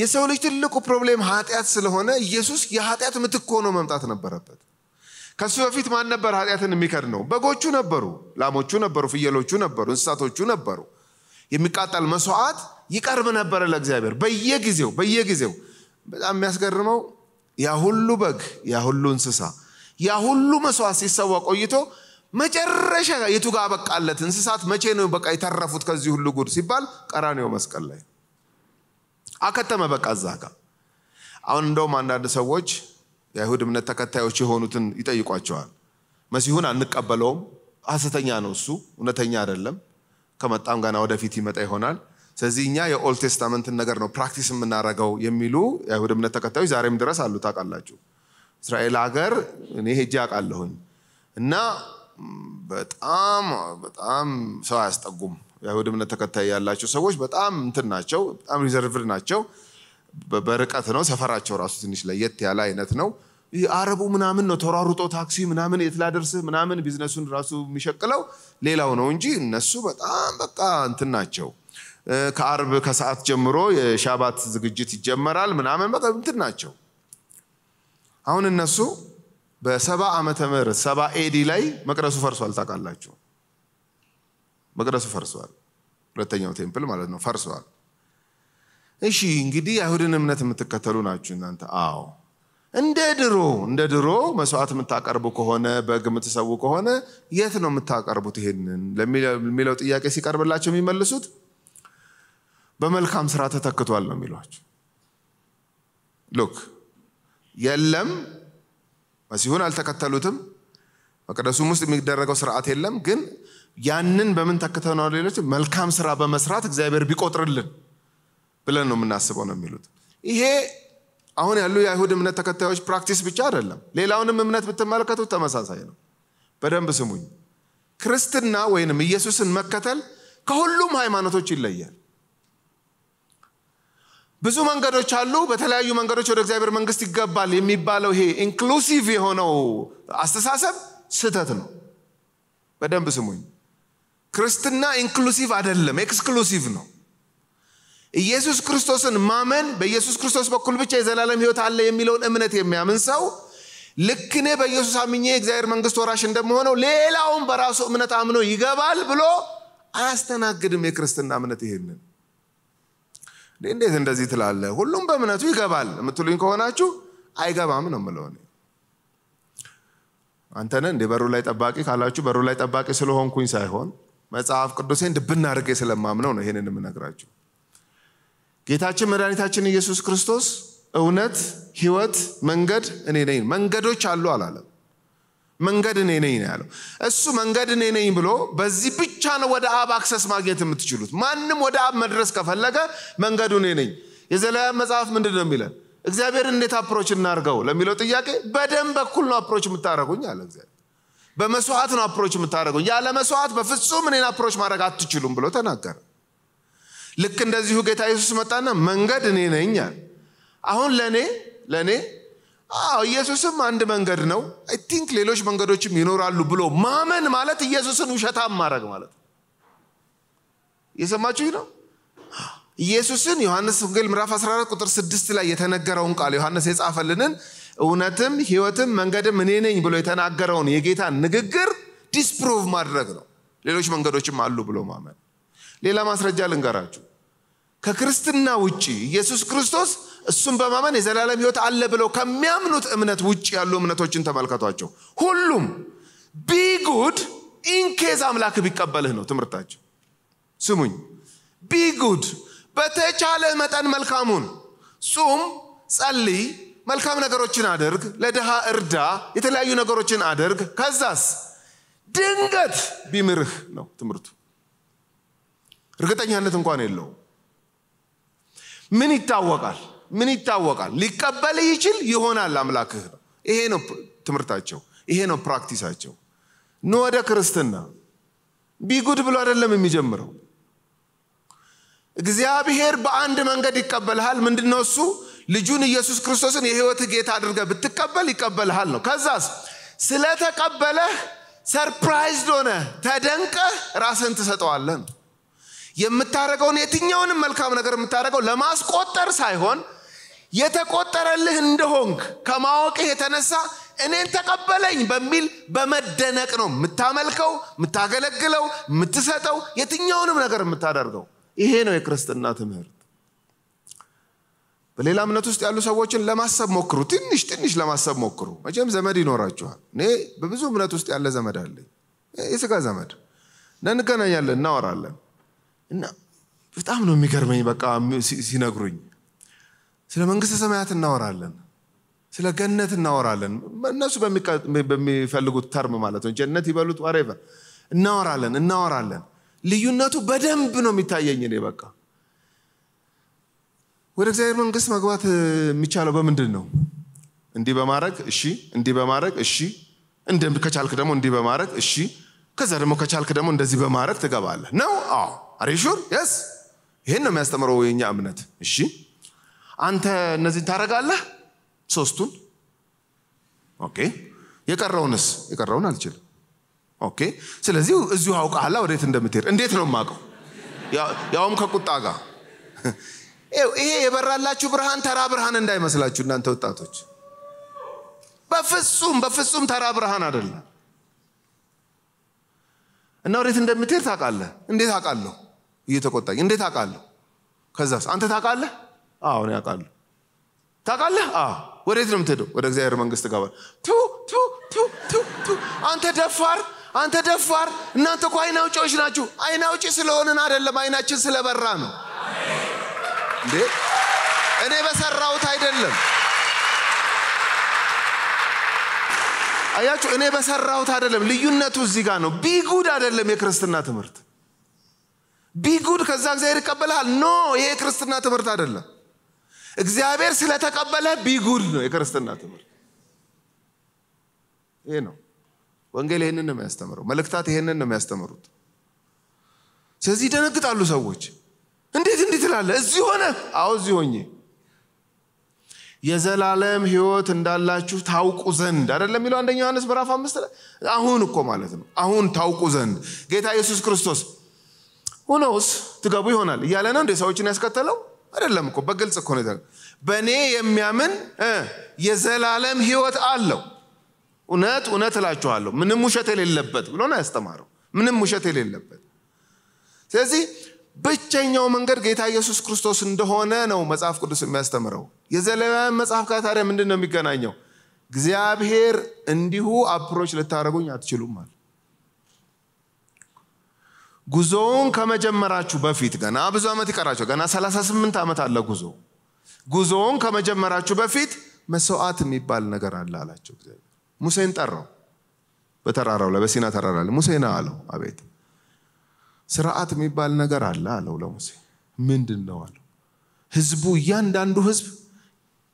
የሰው ልጅ ትልቁ ፕሮብሌም ኃጢአት ስለሆነ ኢየሱስ የኃጢአት ምትክ ሆኖ መምጣት ነበረበት። ከሱ በፊት ማን ነበር ኃጢአትን የሚከድ ነው? በጎቹ ነበሩ፣ ላሞቹ ነበሩ፣ ፍየሎቹ ነበሩ፣ እንስሳቶቹ ነበሩ። የሚቃጠል መስዋዕት ይቀርብ ነበረ ለእግዚአብሔር በየጊዜው በየጊዜው። በጣም የሚያስገርመው ያ ሁሉ በግ፣ ያ ሁሉ እንስሳ፣ ያ ሁሉ መስዋዕት ሲሰዋ ቆይቶ መጨረሻ የቱ ጋር በቃለት እንስሳት መቼ ነው በቃ የተረፉት ከዚህ ሁሉ ጉድ ሲባል ቀራኔው መስቀል ላይ አከተመ። በቃ እዛ ጋር አሁን እንደውም አንዳንድ ሰዎች የአይሁድ እምነት ተከታዮች የሆኑትን ይጠይቋቸዋል። መሲሁን አንቀበለውም፣ ሐሰተኛ ነው እሱ፣ እውነተኛ አይደለም፣ ከመጣም ገና ወደፊት ይመጣ ይሆናል። ስለዚህ እኛ የኦልድ ቴስታመንትን ነገር ነው ፕራክቲስ የምናደርገው የሚሉ የአይሁድ እምነት ተከታዮች ዛሬም ድረስ አሉ። ታውቃላችሁ፣ እስራኤል ሀገር እኔ ሄጄ አውቃለሁኝ እና በጣም በጣም ሰው አያስጠጉም። የአይሁድ እምነት ተከታይ ያላቸው ሰዎች በጣም እንትን ናቸው፣ በጣም ሪዘርቭድ ናቸው። በርቀት ነው። ሰፈራቸው ራሱ ትንሽ ለየት ያለ አይነት ነው። አረቡ ምናምን ነው ተሯሩጦ ታክሲ ምናምን የት ላደርስህ ምናምን ቢዝነሱን ራሱ የሚሸቅለው ሌላው ነው እንጂ እነሱ በጣም በቃ እንትን ናቸው። ከአርብ ከሰዓት ጀምሮ የሻባት ዝግጅት ይጀመራል ምናምን በቃ እንትን ናቸው። አሁን እነሱ በሰባ ዓመተ ምህረት ሰባ ኤዲ ላይ መቅደሱ ፈርሷል። ታውቃላችሁ፣ መቅደሱ ፈርሷል። ሁለተኛው ቴምፕል ማለት ነው ፈርሷል። እሺ እንግዲህ አይሁድን እምነት የምትከተሉ ናችሁ እናንተ። አዎ እንደ ድሮ እንደ ድሮ መስዋዕት የምታቀርቡ ከሆነ በግ የምትሰዉ ከሆነ የት ነው የምታቀርቡት? ይሄንን ለሚለው ጥያቄ ሲቀርብላቸው የሚመልሱት በመልካም ስራ ተተክቷል ነው የሚሏቸው። ሉክ የለም፣ መሲሁን አልተከተሉትም። መቅደሱም ውስጥ የሚደረገው ስርዓት የለም። ግን ያንን በምን ተክተነው? ሌሎች መልካም ስራ በመስራት እግዚአብሔር ቢቆጥርልን ብለን ነው የምናስበው ነው የሚሉት ይሄ አሁን ያሉ የአይሁድ እምነት ተከታዮች ፕራክቲስ ብቻ አይደለም ሌላውንም እምነት ብትመለከቱት ተመሳሳይ ነው በደንብ ስሙኝ ክርስትና ወይንም ኢየሱስን መከተል ከሁሉም ሃይማኖቶች ይለያል ብዙ መንገዶች አሉ በተለያዩ መንገዶች ወደ እግዚአብሔር መንግስት ይገባል የሚባለው ይሄ ኢንክሉሲቭ የሆነው አስተሳሰብ ስህተት ነው በደንብ ስሙኝ ክርስትና ኢንክሉሲቭ አይደለም ኤክስክሉሲቭ ነው ኢየሱስ ክርስቶስን ማመን በኢየሱስ ክርስቶስ በኩል ብቻ የዘላለም ህይወት አለ የሚለውን እምነት የሚያምን ሰው ልክ እኔ በኢየሱስ አምኜ የእግዚአብሔር መንግስት ወራሽ እንደመሆነው ሌላውን በራሱ እምነት አምኖ ይገባል ብሎ አያስተናግድም። የክርስትና እምነት ይሄንን እንዴት እንደዚህ ትላለ? ሁሉም በእምነቱ ይገባል የምትሉኝ ከሆናችሁ አይገባም ነው የምለው አንተነ እንዴ በሩ ላይ ጠባቂ ካላችሁ በሩ ላይ ጠባቂ ስለሆንኩኝ ሳይሆን መጽሐፍ ቅዱሴን ድብና አድርጌ ስለማምነው ነው ይሄንን የምነግራችሁ። ጌታችን መድኃኒታችን ኢየሱስ ክርስቶስ እውነት፣ ህይወት፣ መንገድ እኔ ነኝ። መንገዶች አሉ አላለም። መንገድ እኔ ነኝ ነው ያለው። እሱ መንገድ እኔ ነኝ ብሎ በዚህ ብቻ ነው ወደ አብ አክሰስ ማግኘት የምትችሉት። ማንም ወደ አብ መድረስ ከፈለገ መንገዱ እኔ ነኝ። የዘላለም መጽሐፍ ምንድን ነው የሚለን? እግዚአብሔር እንዴት አፕሮች እናርገው ለሚለው ጥያቄ በደም በኩል ነው አፕሮች የምታደረጉኝ አለ እግዚአብሔር። በመስዋዕት ነው አፕሮች የምታደረጉኝ። ያለ መስዋዕት በፍጹም እኔን አፕሮች ማድረግ አትችሉም ብሎ ተናገረ። ልክ እንደዚሁ ጌታ ኢየሱስ መጣና መንገድ እኔ ነኝ አሁን ለእኔ ለእኔ ኢየሱስም አንድ መንገድ ነው አይ ቲንክ ሌሎች መንገዶችም ይኖራሉ ብሎ ማመን ማለት ኢየሱስን ውሸታም ማድረግ ማለት እየሰማችሁ ነው ኢየሱስን ዮሐንስ ወንጌል ምዕራፍ 14 ቁጥር 6 ላይ የተነገረውን ቃል ዮሐንስ የጻፈልንን እውነትም ህይወትም መንገድም እኔ ነኝ ብሎ የተናገረውን የጌታን ንግግር ዲስፕሩቭ ማድረግ ነው ሌሎች መንገዶችም አሉ ብሎ ማመን ሌላ ማስረጃ ልንገራችሁ። ከክርስትና ውጪ ኢየሱስ ክርስቶስ እሱን በማመን የዘላለም ህይወት አለ ብለው ከሚያምኑት እምነት ውጭ ያሉ እምነቶችን ተመልከቷቸው። ሁሉም ቢጉድ ኢንኬዝ አምላክ ቢቀበልህ ነው ትምህርታቸው። ስሙኝ፣ ቢጉድ በተቻለ መጠን መልካሙን ጹም፣ ጸልይ፣ መልካም ነገሮችን አድርግ፣ ለድሃ እርዳ፣ የተለያዩ ነገሮችን አድርግ። ከዛስ ድንገት ቢምርህ ነው ትምህርቱ። እርግጠኛነት እንኳን የለው። ምን ይታወቃል? ምን ይታወቃል? ሊቀበል ይችል ይሆናል አምላክህ ነው። ይሄ ነው ትምህርታቸው፣ ይሄ ነው ፕራክቲሳቸው። ኑ ወደ ክርስትና ቢጉድ ብሎ አይደለም የሚጀምረው። እግዚአብሔር በአንድ መንገድ ይቀበልሃል። ምንድነው እሱ? ልጁን ኢየሱስ ክርስቶስን የህይወት ጌታ አድርገ ብትቀበል ይቀበልሃል ነው። ከዛስ ስለተቀበለህ ሰርፕራይዝ ሆነ ተደንቀህ ራስን ትሰጠዋለን ነው። የምታደርገውን የትኛውንም መልካም ነገር የምታደርገው ለማስቆጠር ሳይሆን የተቆጠረልህ እንደሆንክ ከማወቅህ የተነሳ እኔን ተቀበለኝ በሚል በመደነቅ ነው የምታመልከው፣ የምታገለግለው፣ የምትሰጠው፣ የትኛውንም ነገር የምታደርገው። ይሄ ነው የክርስትና ትምህርት። በሌላ እምነት ውስጥ ያሉ ሰዎችን ለማሰብ ሞክሩ። ትንሽ ትንሽ ለማሰብ ሞክሩ። መቼም ዘመድ ይኖራችኋል። እኔ በብዙ እምነት ውስጥ ያለ ዘመድ አለኝ፣ የስጋ ዘመድ። እንገናኛለን፣ እናወራለን። እና በጣም ነው የሚገርመኝ። በቃ ሲነግሩኝ ስለ መንግስተ ሰማያት እናወራለን፣ ስለ ገነት እናወራለን። እነሱ በሚፈልጉት ተርም ማለት ነው፣ ጀነት ይበሉት ዋሬቨር፣ እናወራለን እናወራለን። ልዩነቱ በደንብ ነው የሚታየኝ እኔ በቃ ወደ እግዚአብሔር መንግስት መግባት የሚቻለው በምንድን ነው? እንዲህ በማድረግ እሺ፣ እንዲህ በማድረግ እሺ፣ ከቻልክ ደግሞ እንዲህ በማድረግ እሺ፣ ከዛ ደግሞ ከቻልክ ደግሞ እንደዚህ በማድረግ ትገባለህ ነው። አዎ አሬሹር የስ ይህን ነው የሚያስተምረው የኛ እምነት። እሺ አንተ እነዚህን ታደርጋለህ? ሶስቱን። ኦኬ የቀረውንስ? የቀረውን አልችልም። ኦኬ ስለዚህ እዚሁ አውቃላ ወዴት እንደምትሄድ እንዴት ነው የማውቀው? ያውም ከቁጣ ጋር ይሄ የበራላችሁ ብርሃን ተራ ብርሃን እንዳይመስላችሁ እናንተ ወጣቶች፣ በፍጹም በፍጹም ተራ ብርሃን አይደለም። እና ወዴት እንደምትሄድ ታውቃለህ። እንዴት አውቃለሁ? እየተቆጣኝ እንዴት አውቃለሁ? ከዛስ አንተ ታውቃለህ? አዎ እኔ አውቃለሁ። ታውቃለህ? አዎ። ወዴት ነው የምትሄደው? ወደ እግዚአብሔር መንግስት ጋር። ቱ ቱ ቱ ቱ ቱ አንተ ደፋር አንተ ደፋር፣ እናንተ እኮ አይን አውጪዎች ናችሁ። አይን አውጪ ስለሆንን አይደለም፣ አይናችን ስለበራ ነው። እንዴ እኔ በሰራውት አይደለም አያችሁ፣ እኔ በሰራሁት አይደለም። ልዩነቱ እዚህ ጋር ነው። ቢጉድ አይደለም የክርስትና ትምህርት ቢጉድ ከዛ እግዚአብሔር ይቀበልሃል ኖ ይሄ የክርስትና ትምህርት አይደለም እግዚአብሔር ስለተቀበለ ቢጉድ ነው የክርስትና ትምህርት ይሄ ነው ወንጌል ይህንን ነው የሚያስተምረው መልእክታት ይህንን ነው የሚያስተምሩት ስለዚህ ይደነግጣሉ ሰዎች እንዴት እንዲህ ትላለህ እዚህ ሆነ አዎ እዚህ ሆኜ የዘላለም ህይወት እንዳላችሁ ታውቁ ዘንድ አይደለም የሚለው አንደኛ ዮሐንስ ምዕራፍ አምስት ላይ አሁን እኮ ማለት ነው አሁን ታውቁ ዘንድ ጌታ ኢየሱስ ክርስቶስ ሆኖስ ትገቡ ይሆናል እያለ ነው እንደ ሰዎችን ያስከተለው አይደለም እኮ በግልጽ እኮ ነው። በእኔ የሚያምን የዘላለም ህይወት አለው። እውነት እውነት እላችኋለሁ ምንም ውሸት የሌለበት ብሎ ነው ያስተማረው። ምንም ውሸት የሌለበት። ስለዚህ ብቸኛው መንገድ ጌታ ኢየሱስ ክርስቶስ እንደሆነ ነው መጽሐፍ ቅዱስ የሚያስተምረው። የዘላለም መጽሐፍ ጋር ታዲያ ምንድን ነው የሚገናኘው? እግዚአብሔር እንዲሁ አፕሮች ልታደርጉኝ አትችሉም አለ። ጉዞውን ከመጀመራችሁ በፊት ገና ብዙ ዓመት ይቀራቸው ገና 38 ዓመት አለ ጉዞ ጉዞውን ከመጀመራችሁ በፊት መስዋዕት የሚባል ነገር አለ አላቸው እግዚአብሔር ሙሴን ጠራው በተራራው ላይ በሲና ተራራ ላይ ሙሴን አለው አቤት ስርዓት የሚባል ነገር አለ አለው ለሙሴ ምንድን ነው አለው ህዝቡ እያንዳንዱ ህዝብ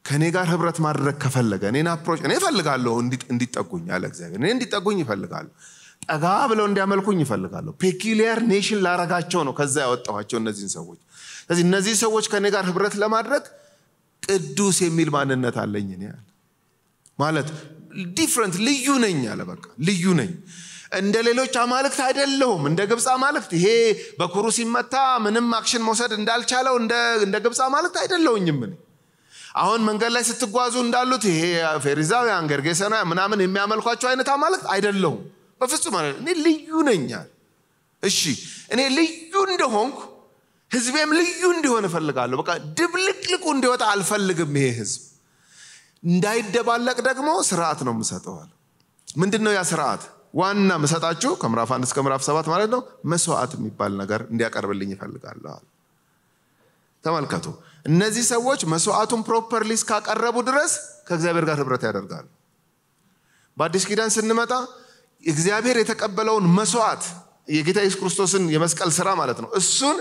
ከእኔ ጋር ህብረት ማድረግ ከፈለገ እኔን አፕሮች እኔ እፈልጋለሁ እንዲጠጉኝ አለ እግዚአብሔር እኔ እንዲጠጉኝ ይፈልጋለሁ ጠጋ ብለው እንዲያመልኩኝ ይፈልጋለሁ። ፔኪሊየር ኔሽን ላረጋቸው ነው ከዛ ያወጣኋቸው እነዚህን ሰዎች። ስለዚህ እነዚህ ሰዎች ከኔ ጋር ህብረት ለማድረግ ቅዱስ የሚል ማንነት አለኝ እኔ ማለት ዲፍረንት ልዩ ነኝ አለ። በቃ ልዩ ነኝ። እንደ ሌሎች አማልክት አይደለሁም። እንደ ግብፅ አማልክት ይሄ በኩሩ ሲመታ ምንም አክሽን መውሰድ እንዳልቻለው እንደ ግብፅ አማልክት አይደለሁኝም አሁን መንገድ ላይ ስትጓዙ እንዳሉት ይሄ ፌሪዛውያን፣ ጌርጌሰናውያን ምናምን የሚያመልኳቸው አይነት አማልክት አይደለሁም። በፍጹም አለ እኔ ልዩ ነኛል እሺ እኔ ልዩ እንደሆንኩ ህዝቤም ልዩ እንዲሆን እፈልጋለሁ በቃ ድብልቅልቁ እንዲወጣ አልፈልግም ይሄ ህዝብ እንዳይደባለቅ ደግሞ ስርዓት ነው የምሰጠዋል ምንድን ነው ያ ስርዓት ዋና ምሰጣችሁ ከምዕራፍ አንድ እስከ ምዕራፍ ሰባት ማለት ነው መስዋዕት የሚባል ነገር እንዲያቀርብልኝ ይፈልጋለዋል ተመልከቱ እነዚህ ሰዎች መስዋዕቱን ፕሮፐርሊ እስካቀረቡ ድረስ ከእግዚአብሔር ጋር ህብረት ያደርጋሉ በአዲስ ኪዳን ስንመጣ እግዚአብሔር የተቀበለውን መስዋዕት የጌታ ኢየሱስ ክርስቶስን የመስቀል ስራ ማለት ነው። እሱን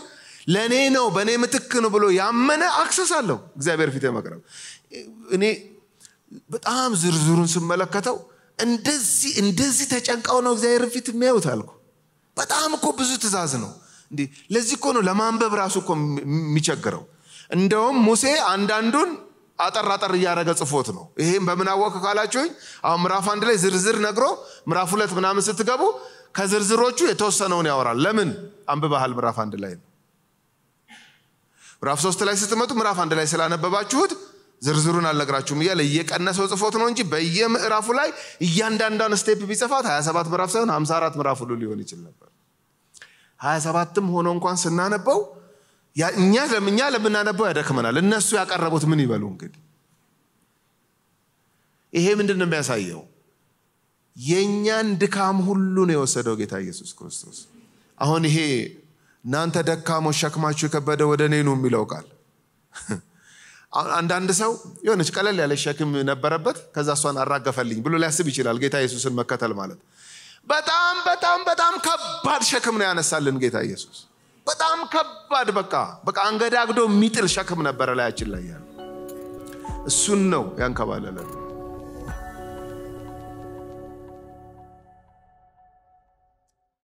ለእኔ ነው በእኔ ምትክ ነው ብሎ ያመነ አክሰስ አለው እግዚአብሔር ፊት መቅረብ። እኔ በጣም ዝርዝሩን ስመለከተው እንደዚህ እንደዚህ ተጨንቀው ነው እግዚአብሔር ፊት የሚያዩት አልኩ። በጣም እኮ ብዙ ትእዛዝ ነው። እንዲህ ለዚህ እኮ ነው ለማንበብ ራሱ እኮ የሚቸግረው። እንደውም ሙሴ አንዳንዱን አጠር አጠር እያደረገ ጽፎት ነው። ይህም በምን አወቅ ካላችሁኝ አሁን ምዕራፍ አንድ ላይ ዝርዝር ነግሮ ምዕራፍ ሁለት ምናምን ስትገቡ ከዝርዝሮቹ የተወሰነውን ያወራል። ለምን አንብባሃል? ምዕራፍ አንድ ላይ ነው። ምዕራፍ ሶስት ላይ ስትመጡ ምዕራፍ አንድ ላይ ስላነበባችሁት ዝርዝሩን አልነግራችሁም እያለ እየቀነሰው ጽፎት ነው እንጂ በየምዕራፉ ላይ እያንዳንዷን ስቴፕ ቢጽፋት 27 ምዕራፍ ሳይሆን 54 ምዕራፍ ሁሉ ሊሆን ይችል ነበር። 27ም ሆኖ እንኳን ስናነበው እኛ ለምኛ ለምናነበው ያደክመናል። እነሱ ያቀረቡት ምን ይበሉ እንግዲህ። ይሄ ምንድን ነው የሚያሳየው? የእኛን ድካም ሁሉ ነው የወሰደው ጌታ ኢየሱስ ክርስቶስ። አሁን ይሄ እናንተ ደካሞች ሸክማችሁ የከበደ ወደ እኔ ኑ የሚለው ቃል አንዳንድ ሰው የሆነች ቀለል ያለች ሸክም ነበረበት፣ ከዛ እሷን አራገፈልኝ ብሎ ሊያስብ ይችላል። ጌታ ኢየሱስን መከተል ማለት በጣም በጣም በጣም ከባድ ሸክም ነው ያነሳልን ጌታ ኢየሱስ በጣም ከባድ በቃ በቃ አንገዳግዶ የሚጥል ሸክም ነበረ ላያችን ላይ ያለ እሱን ነው ያንከባለለን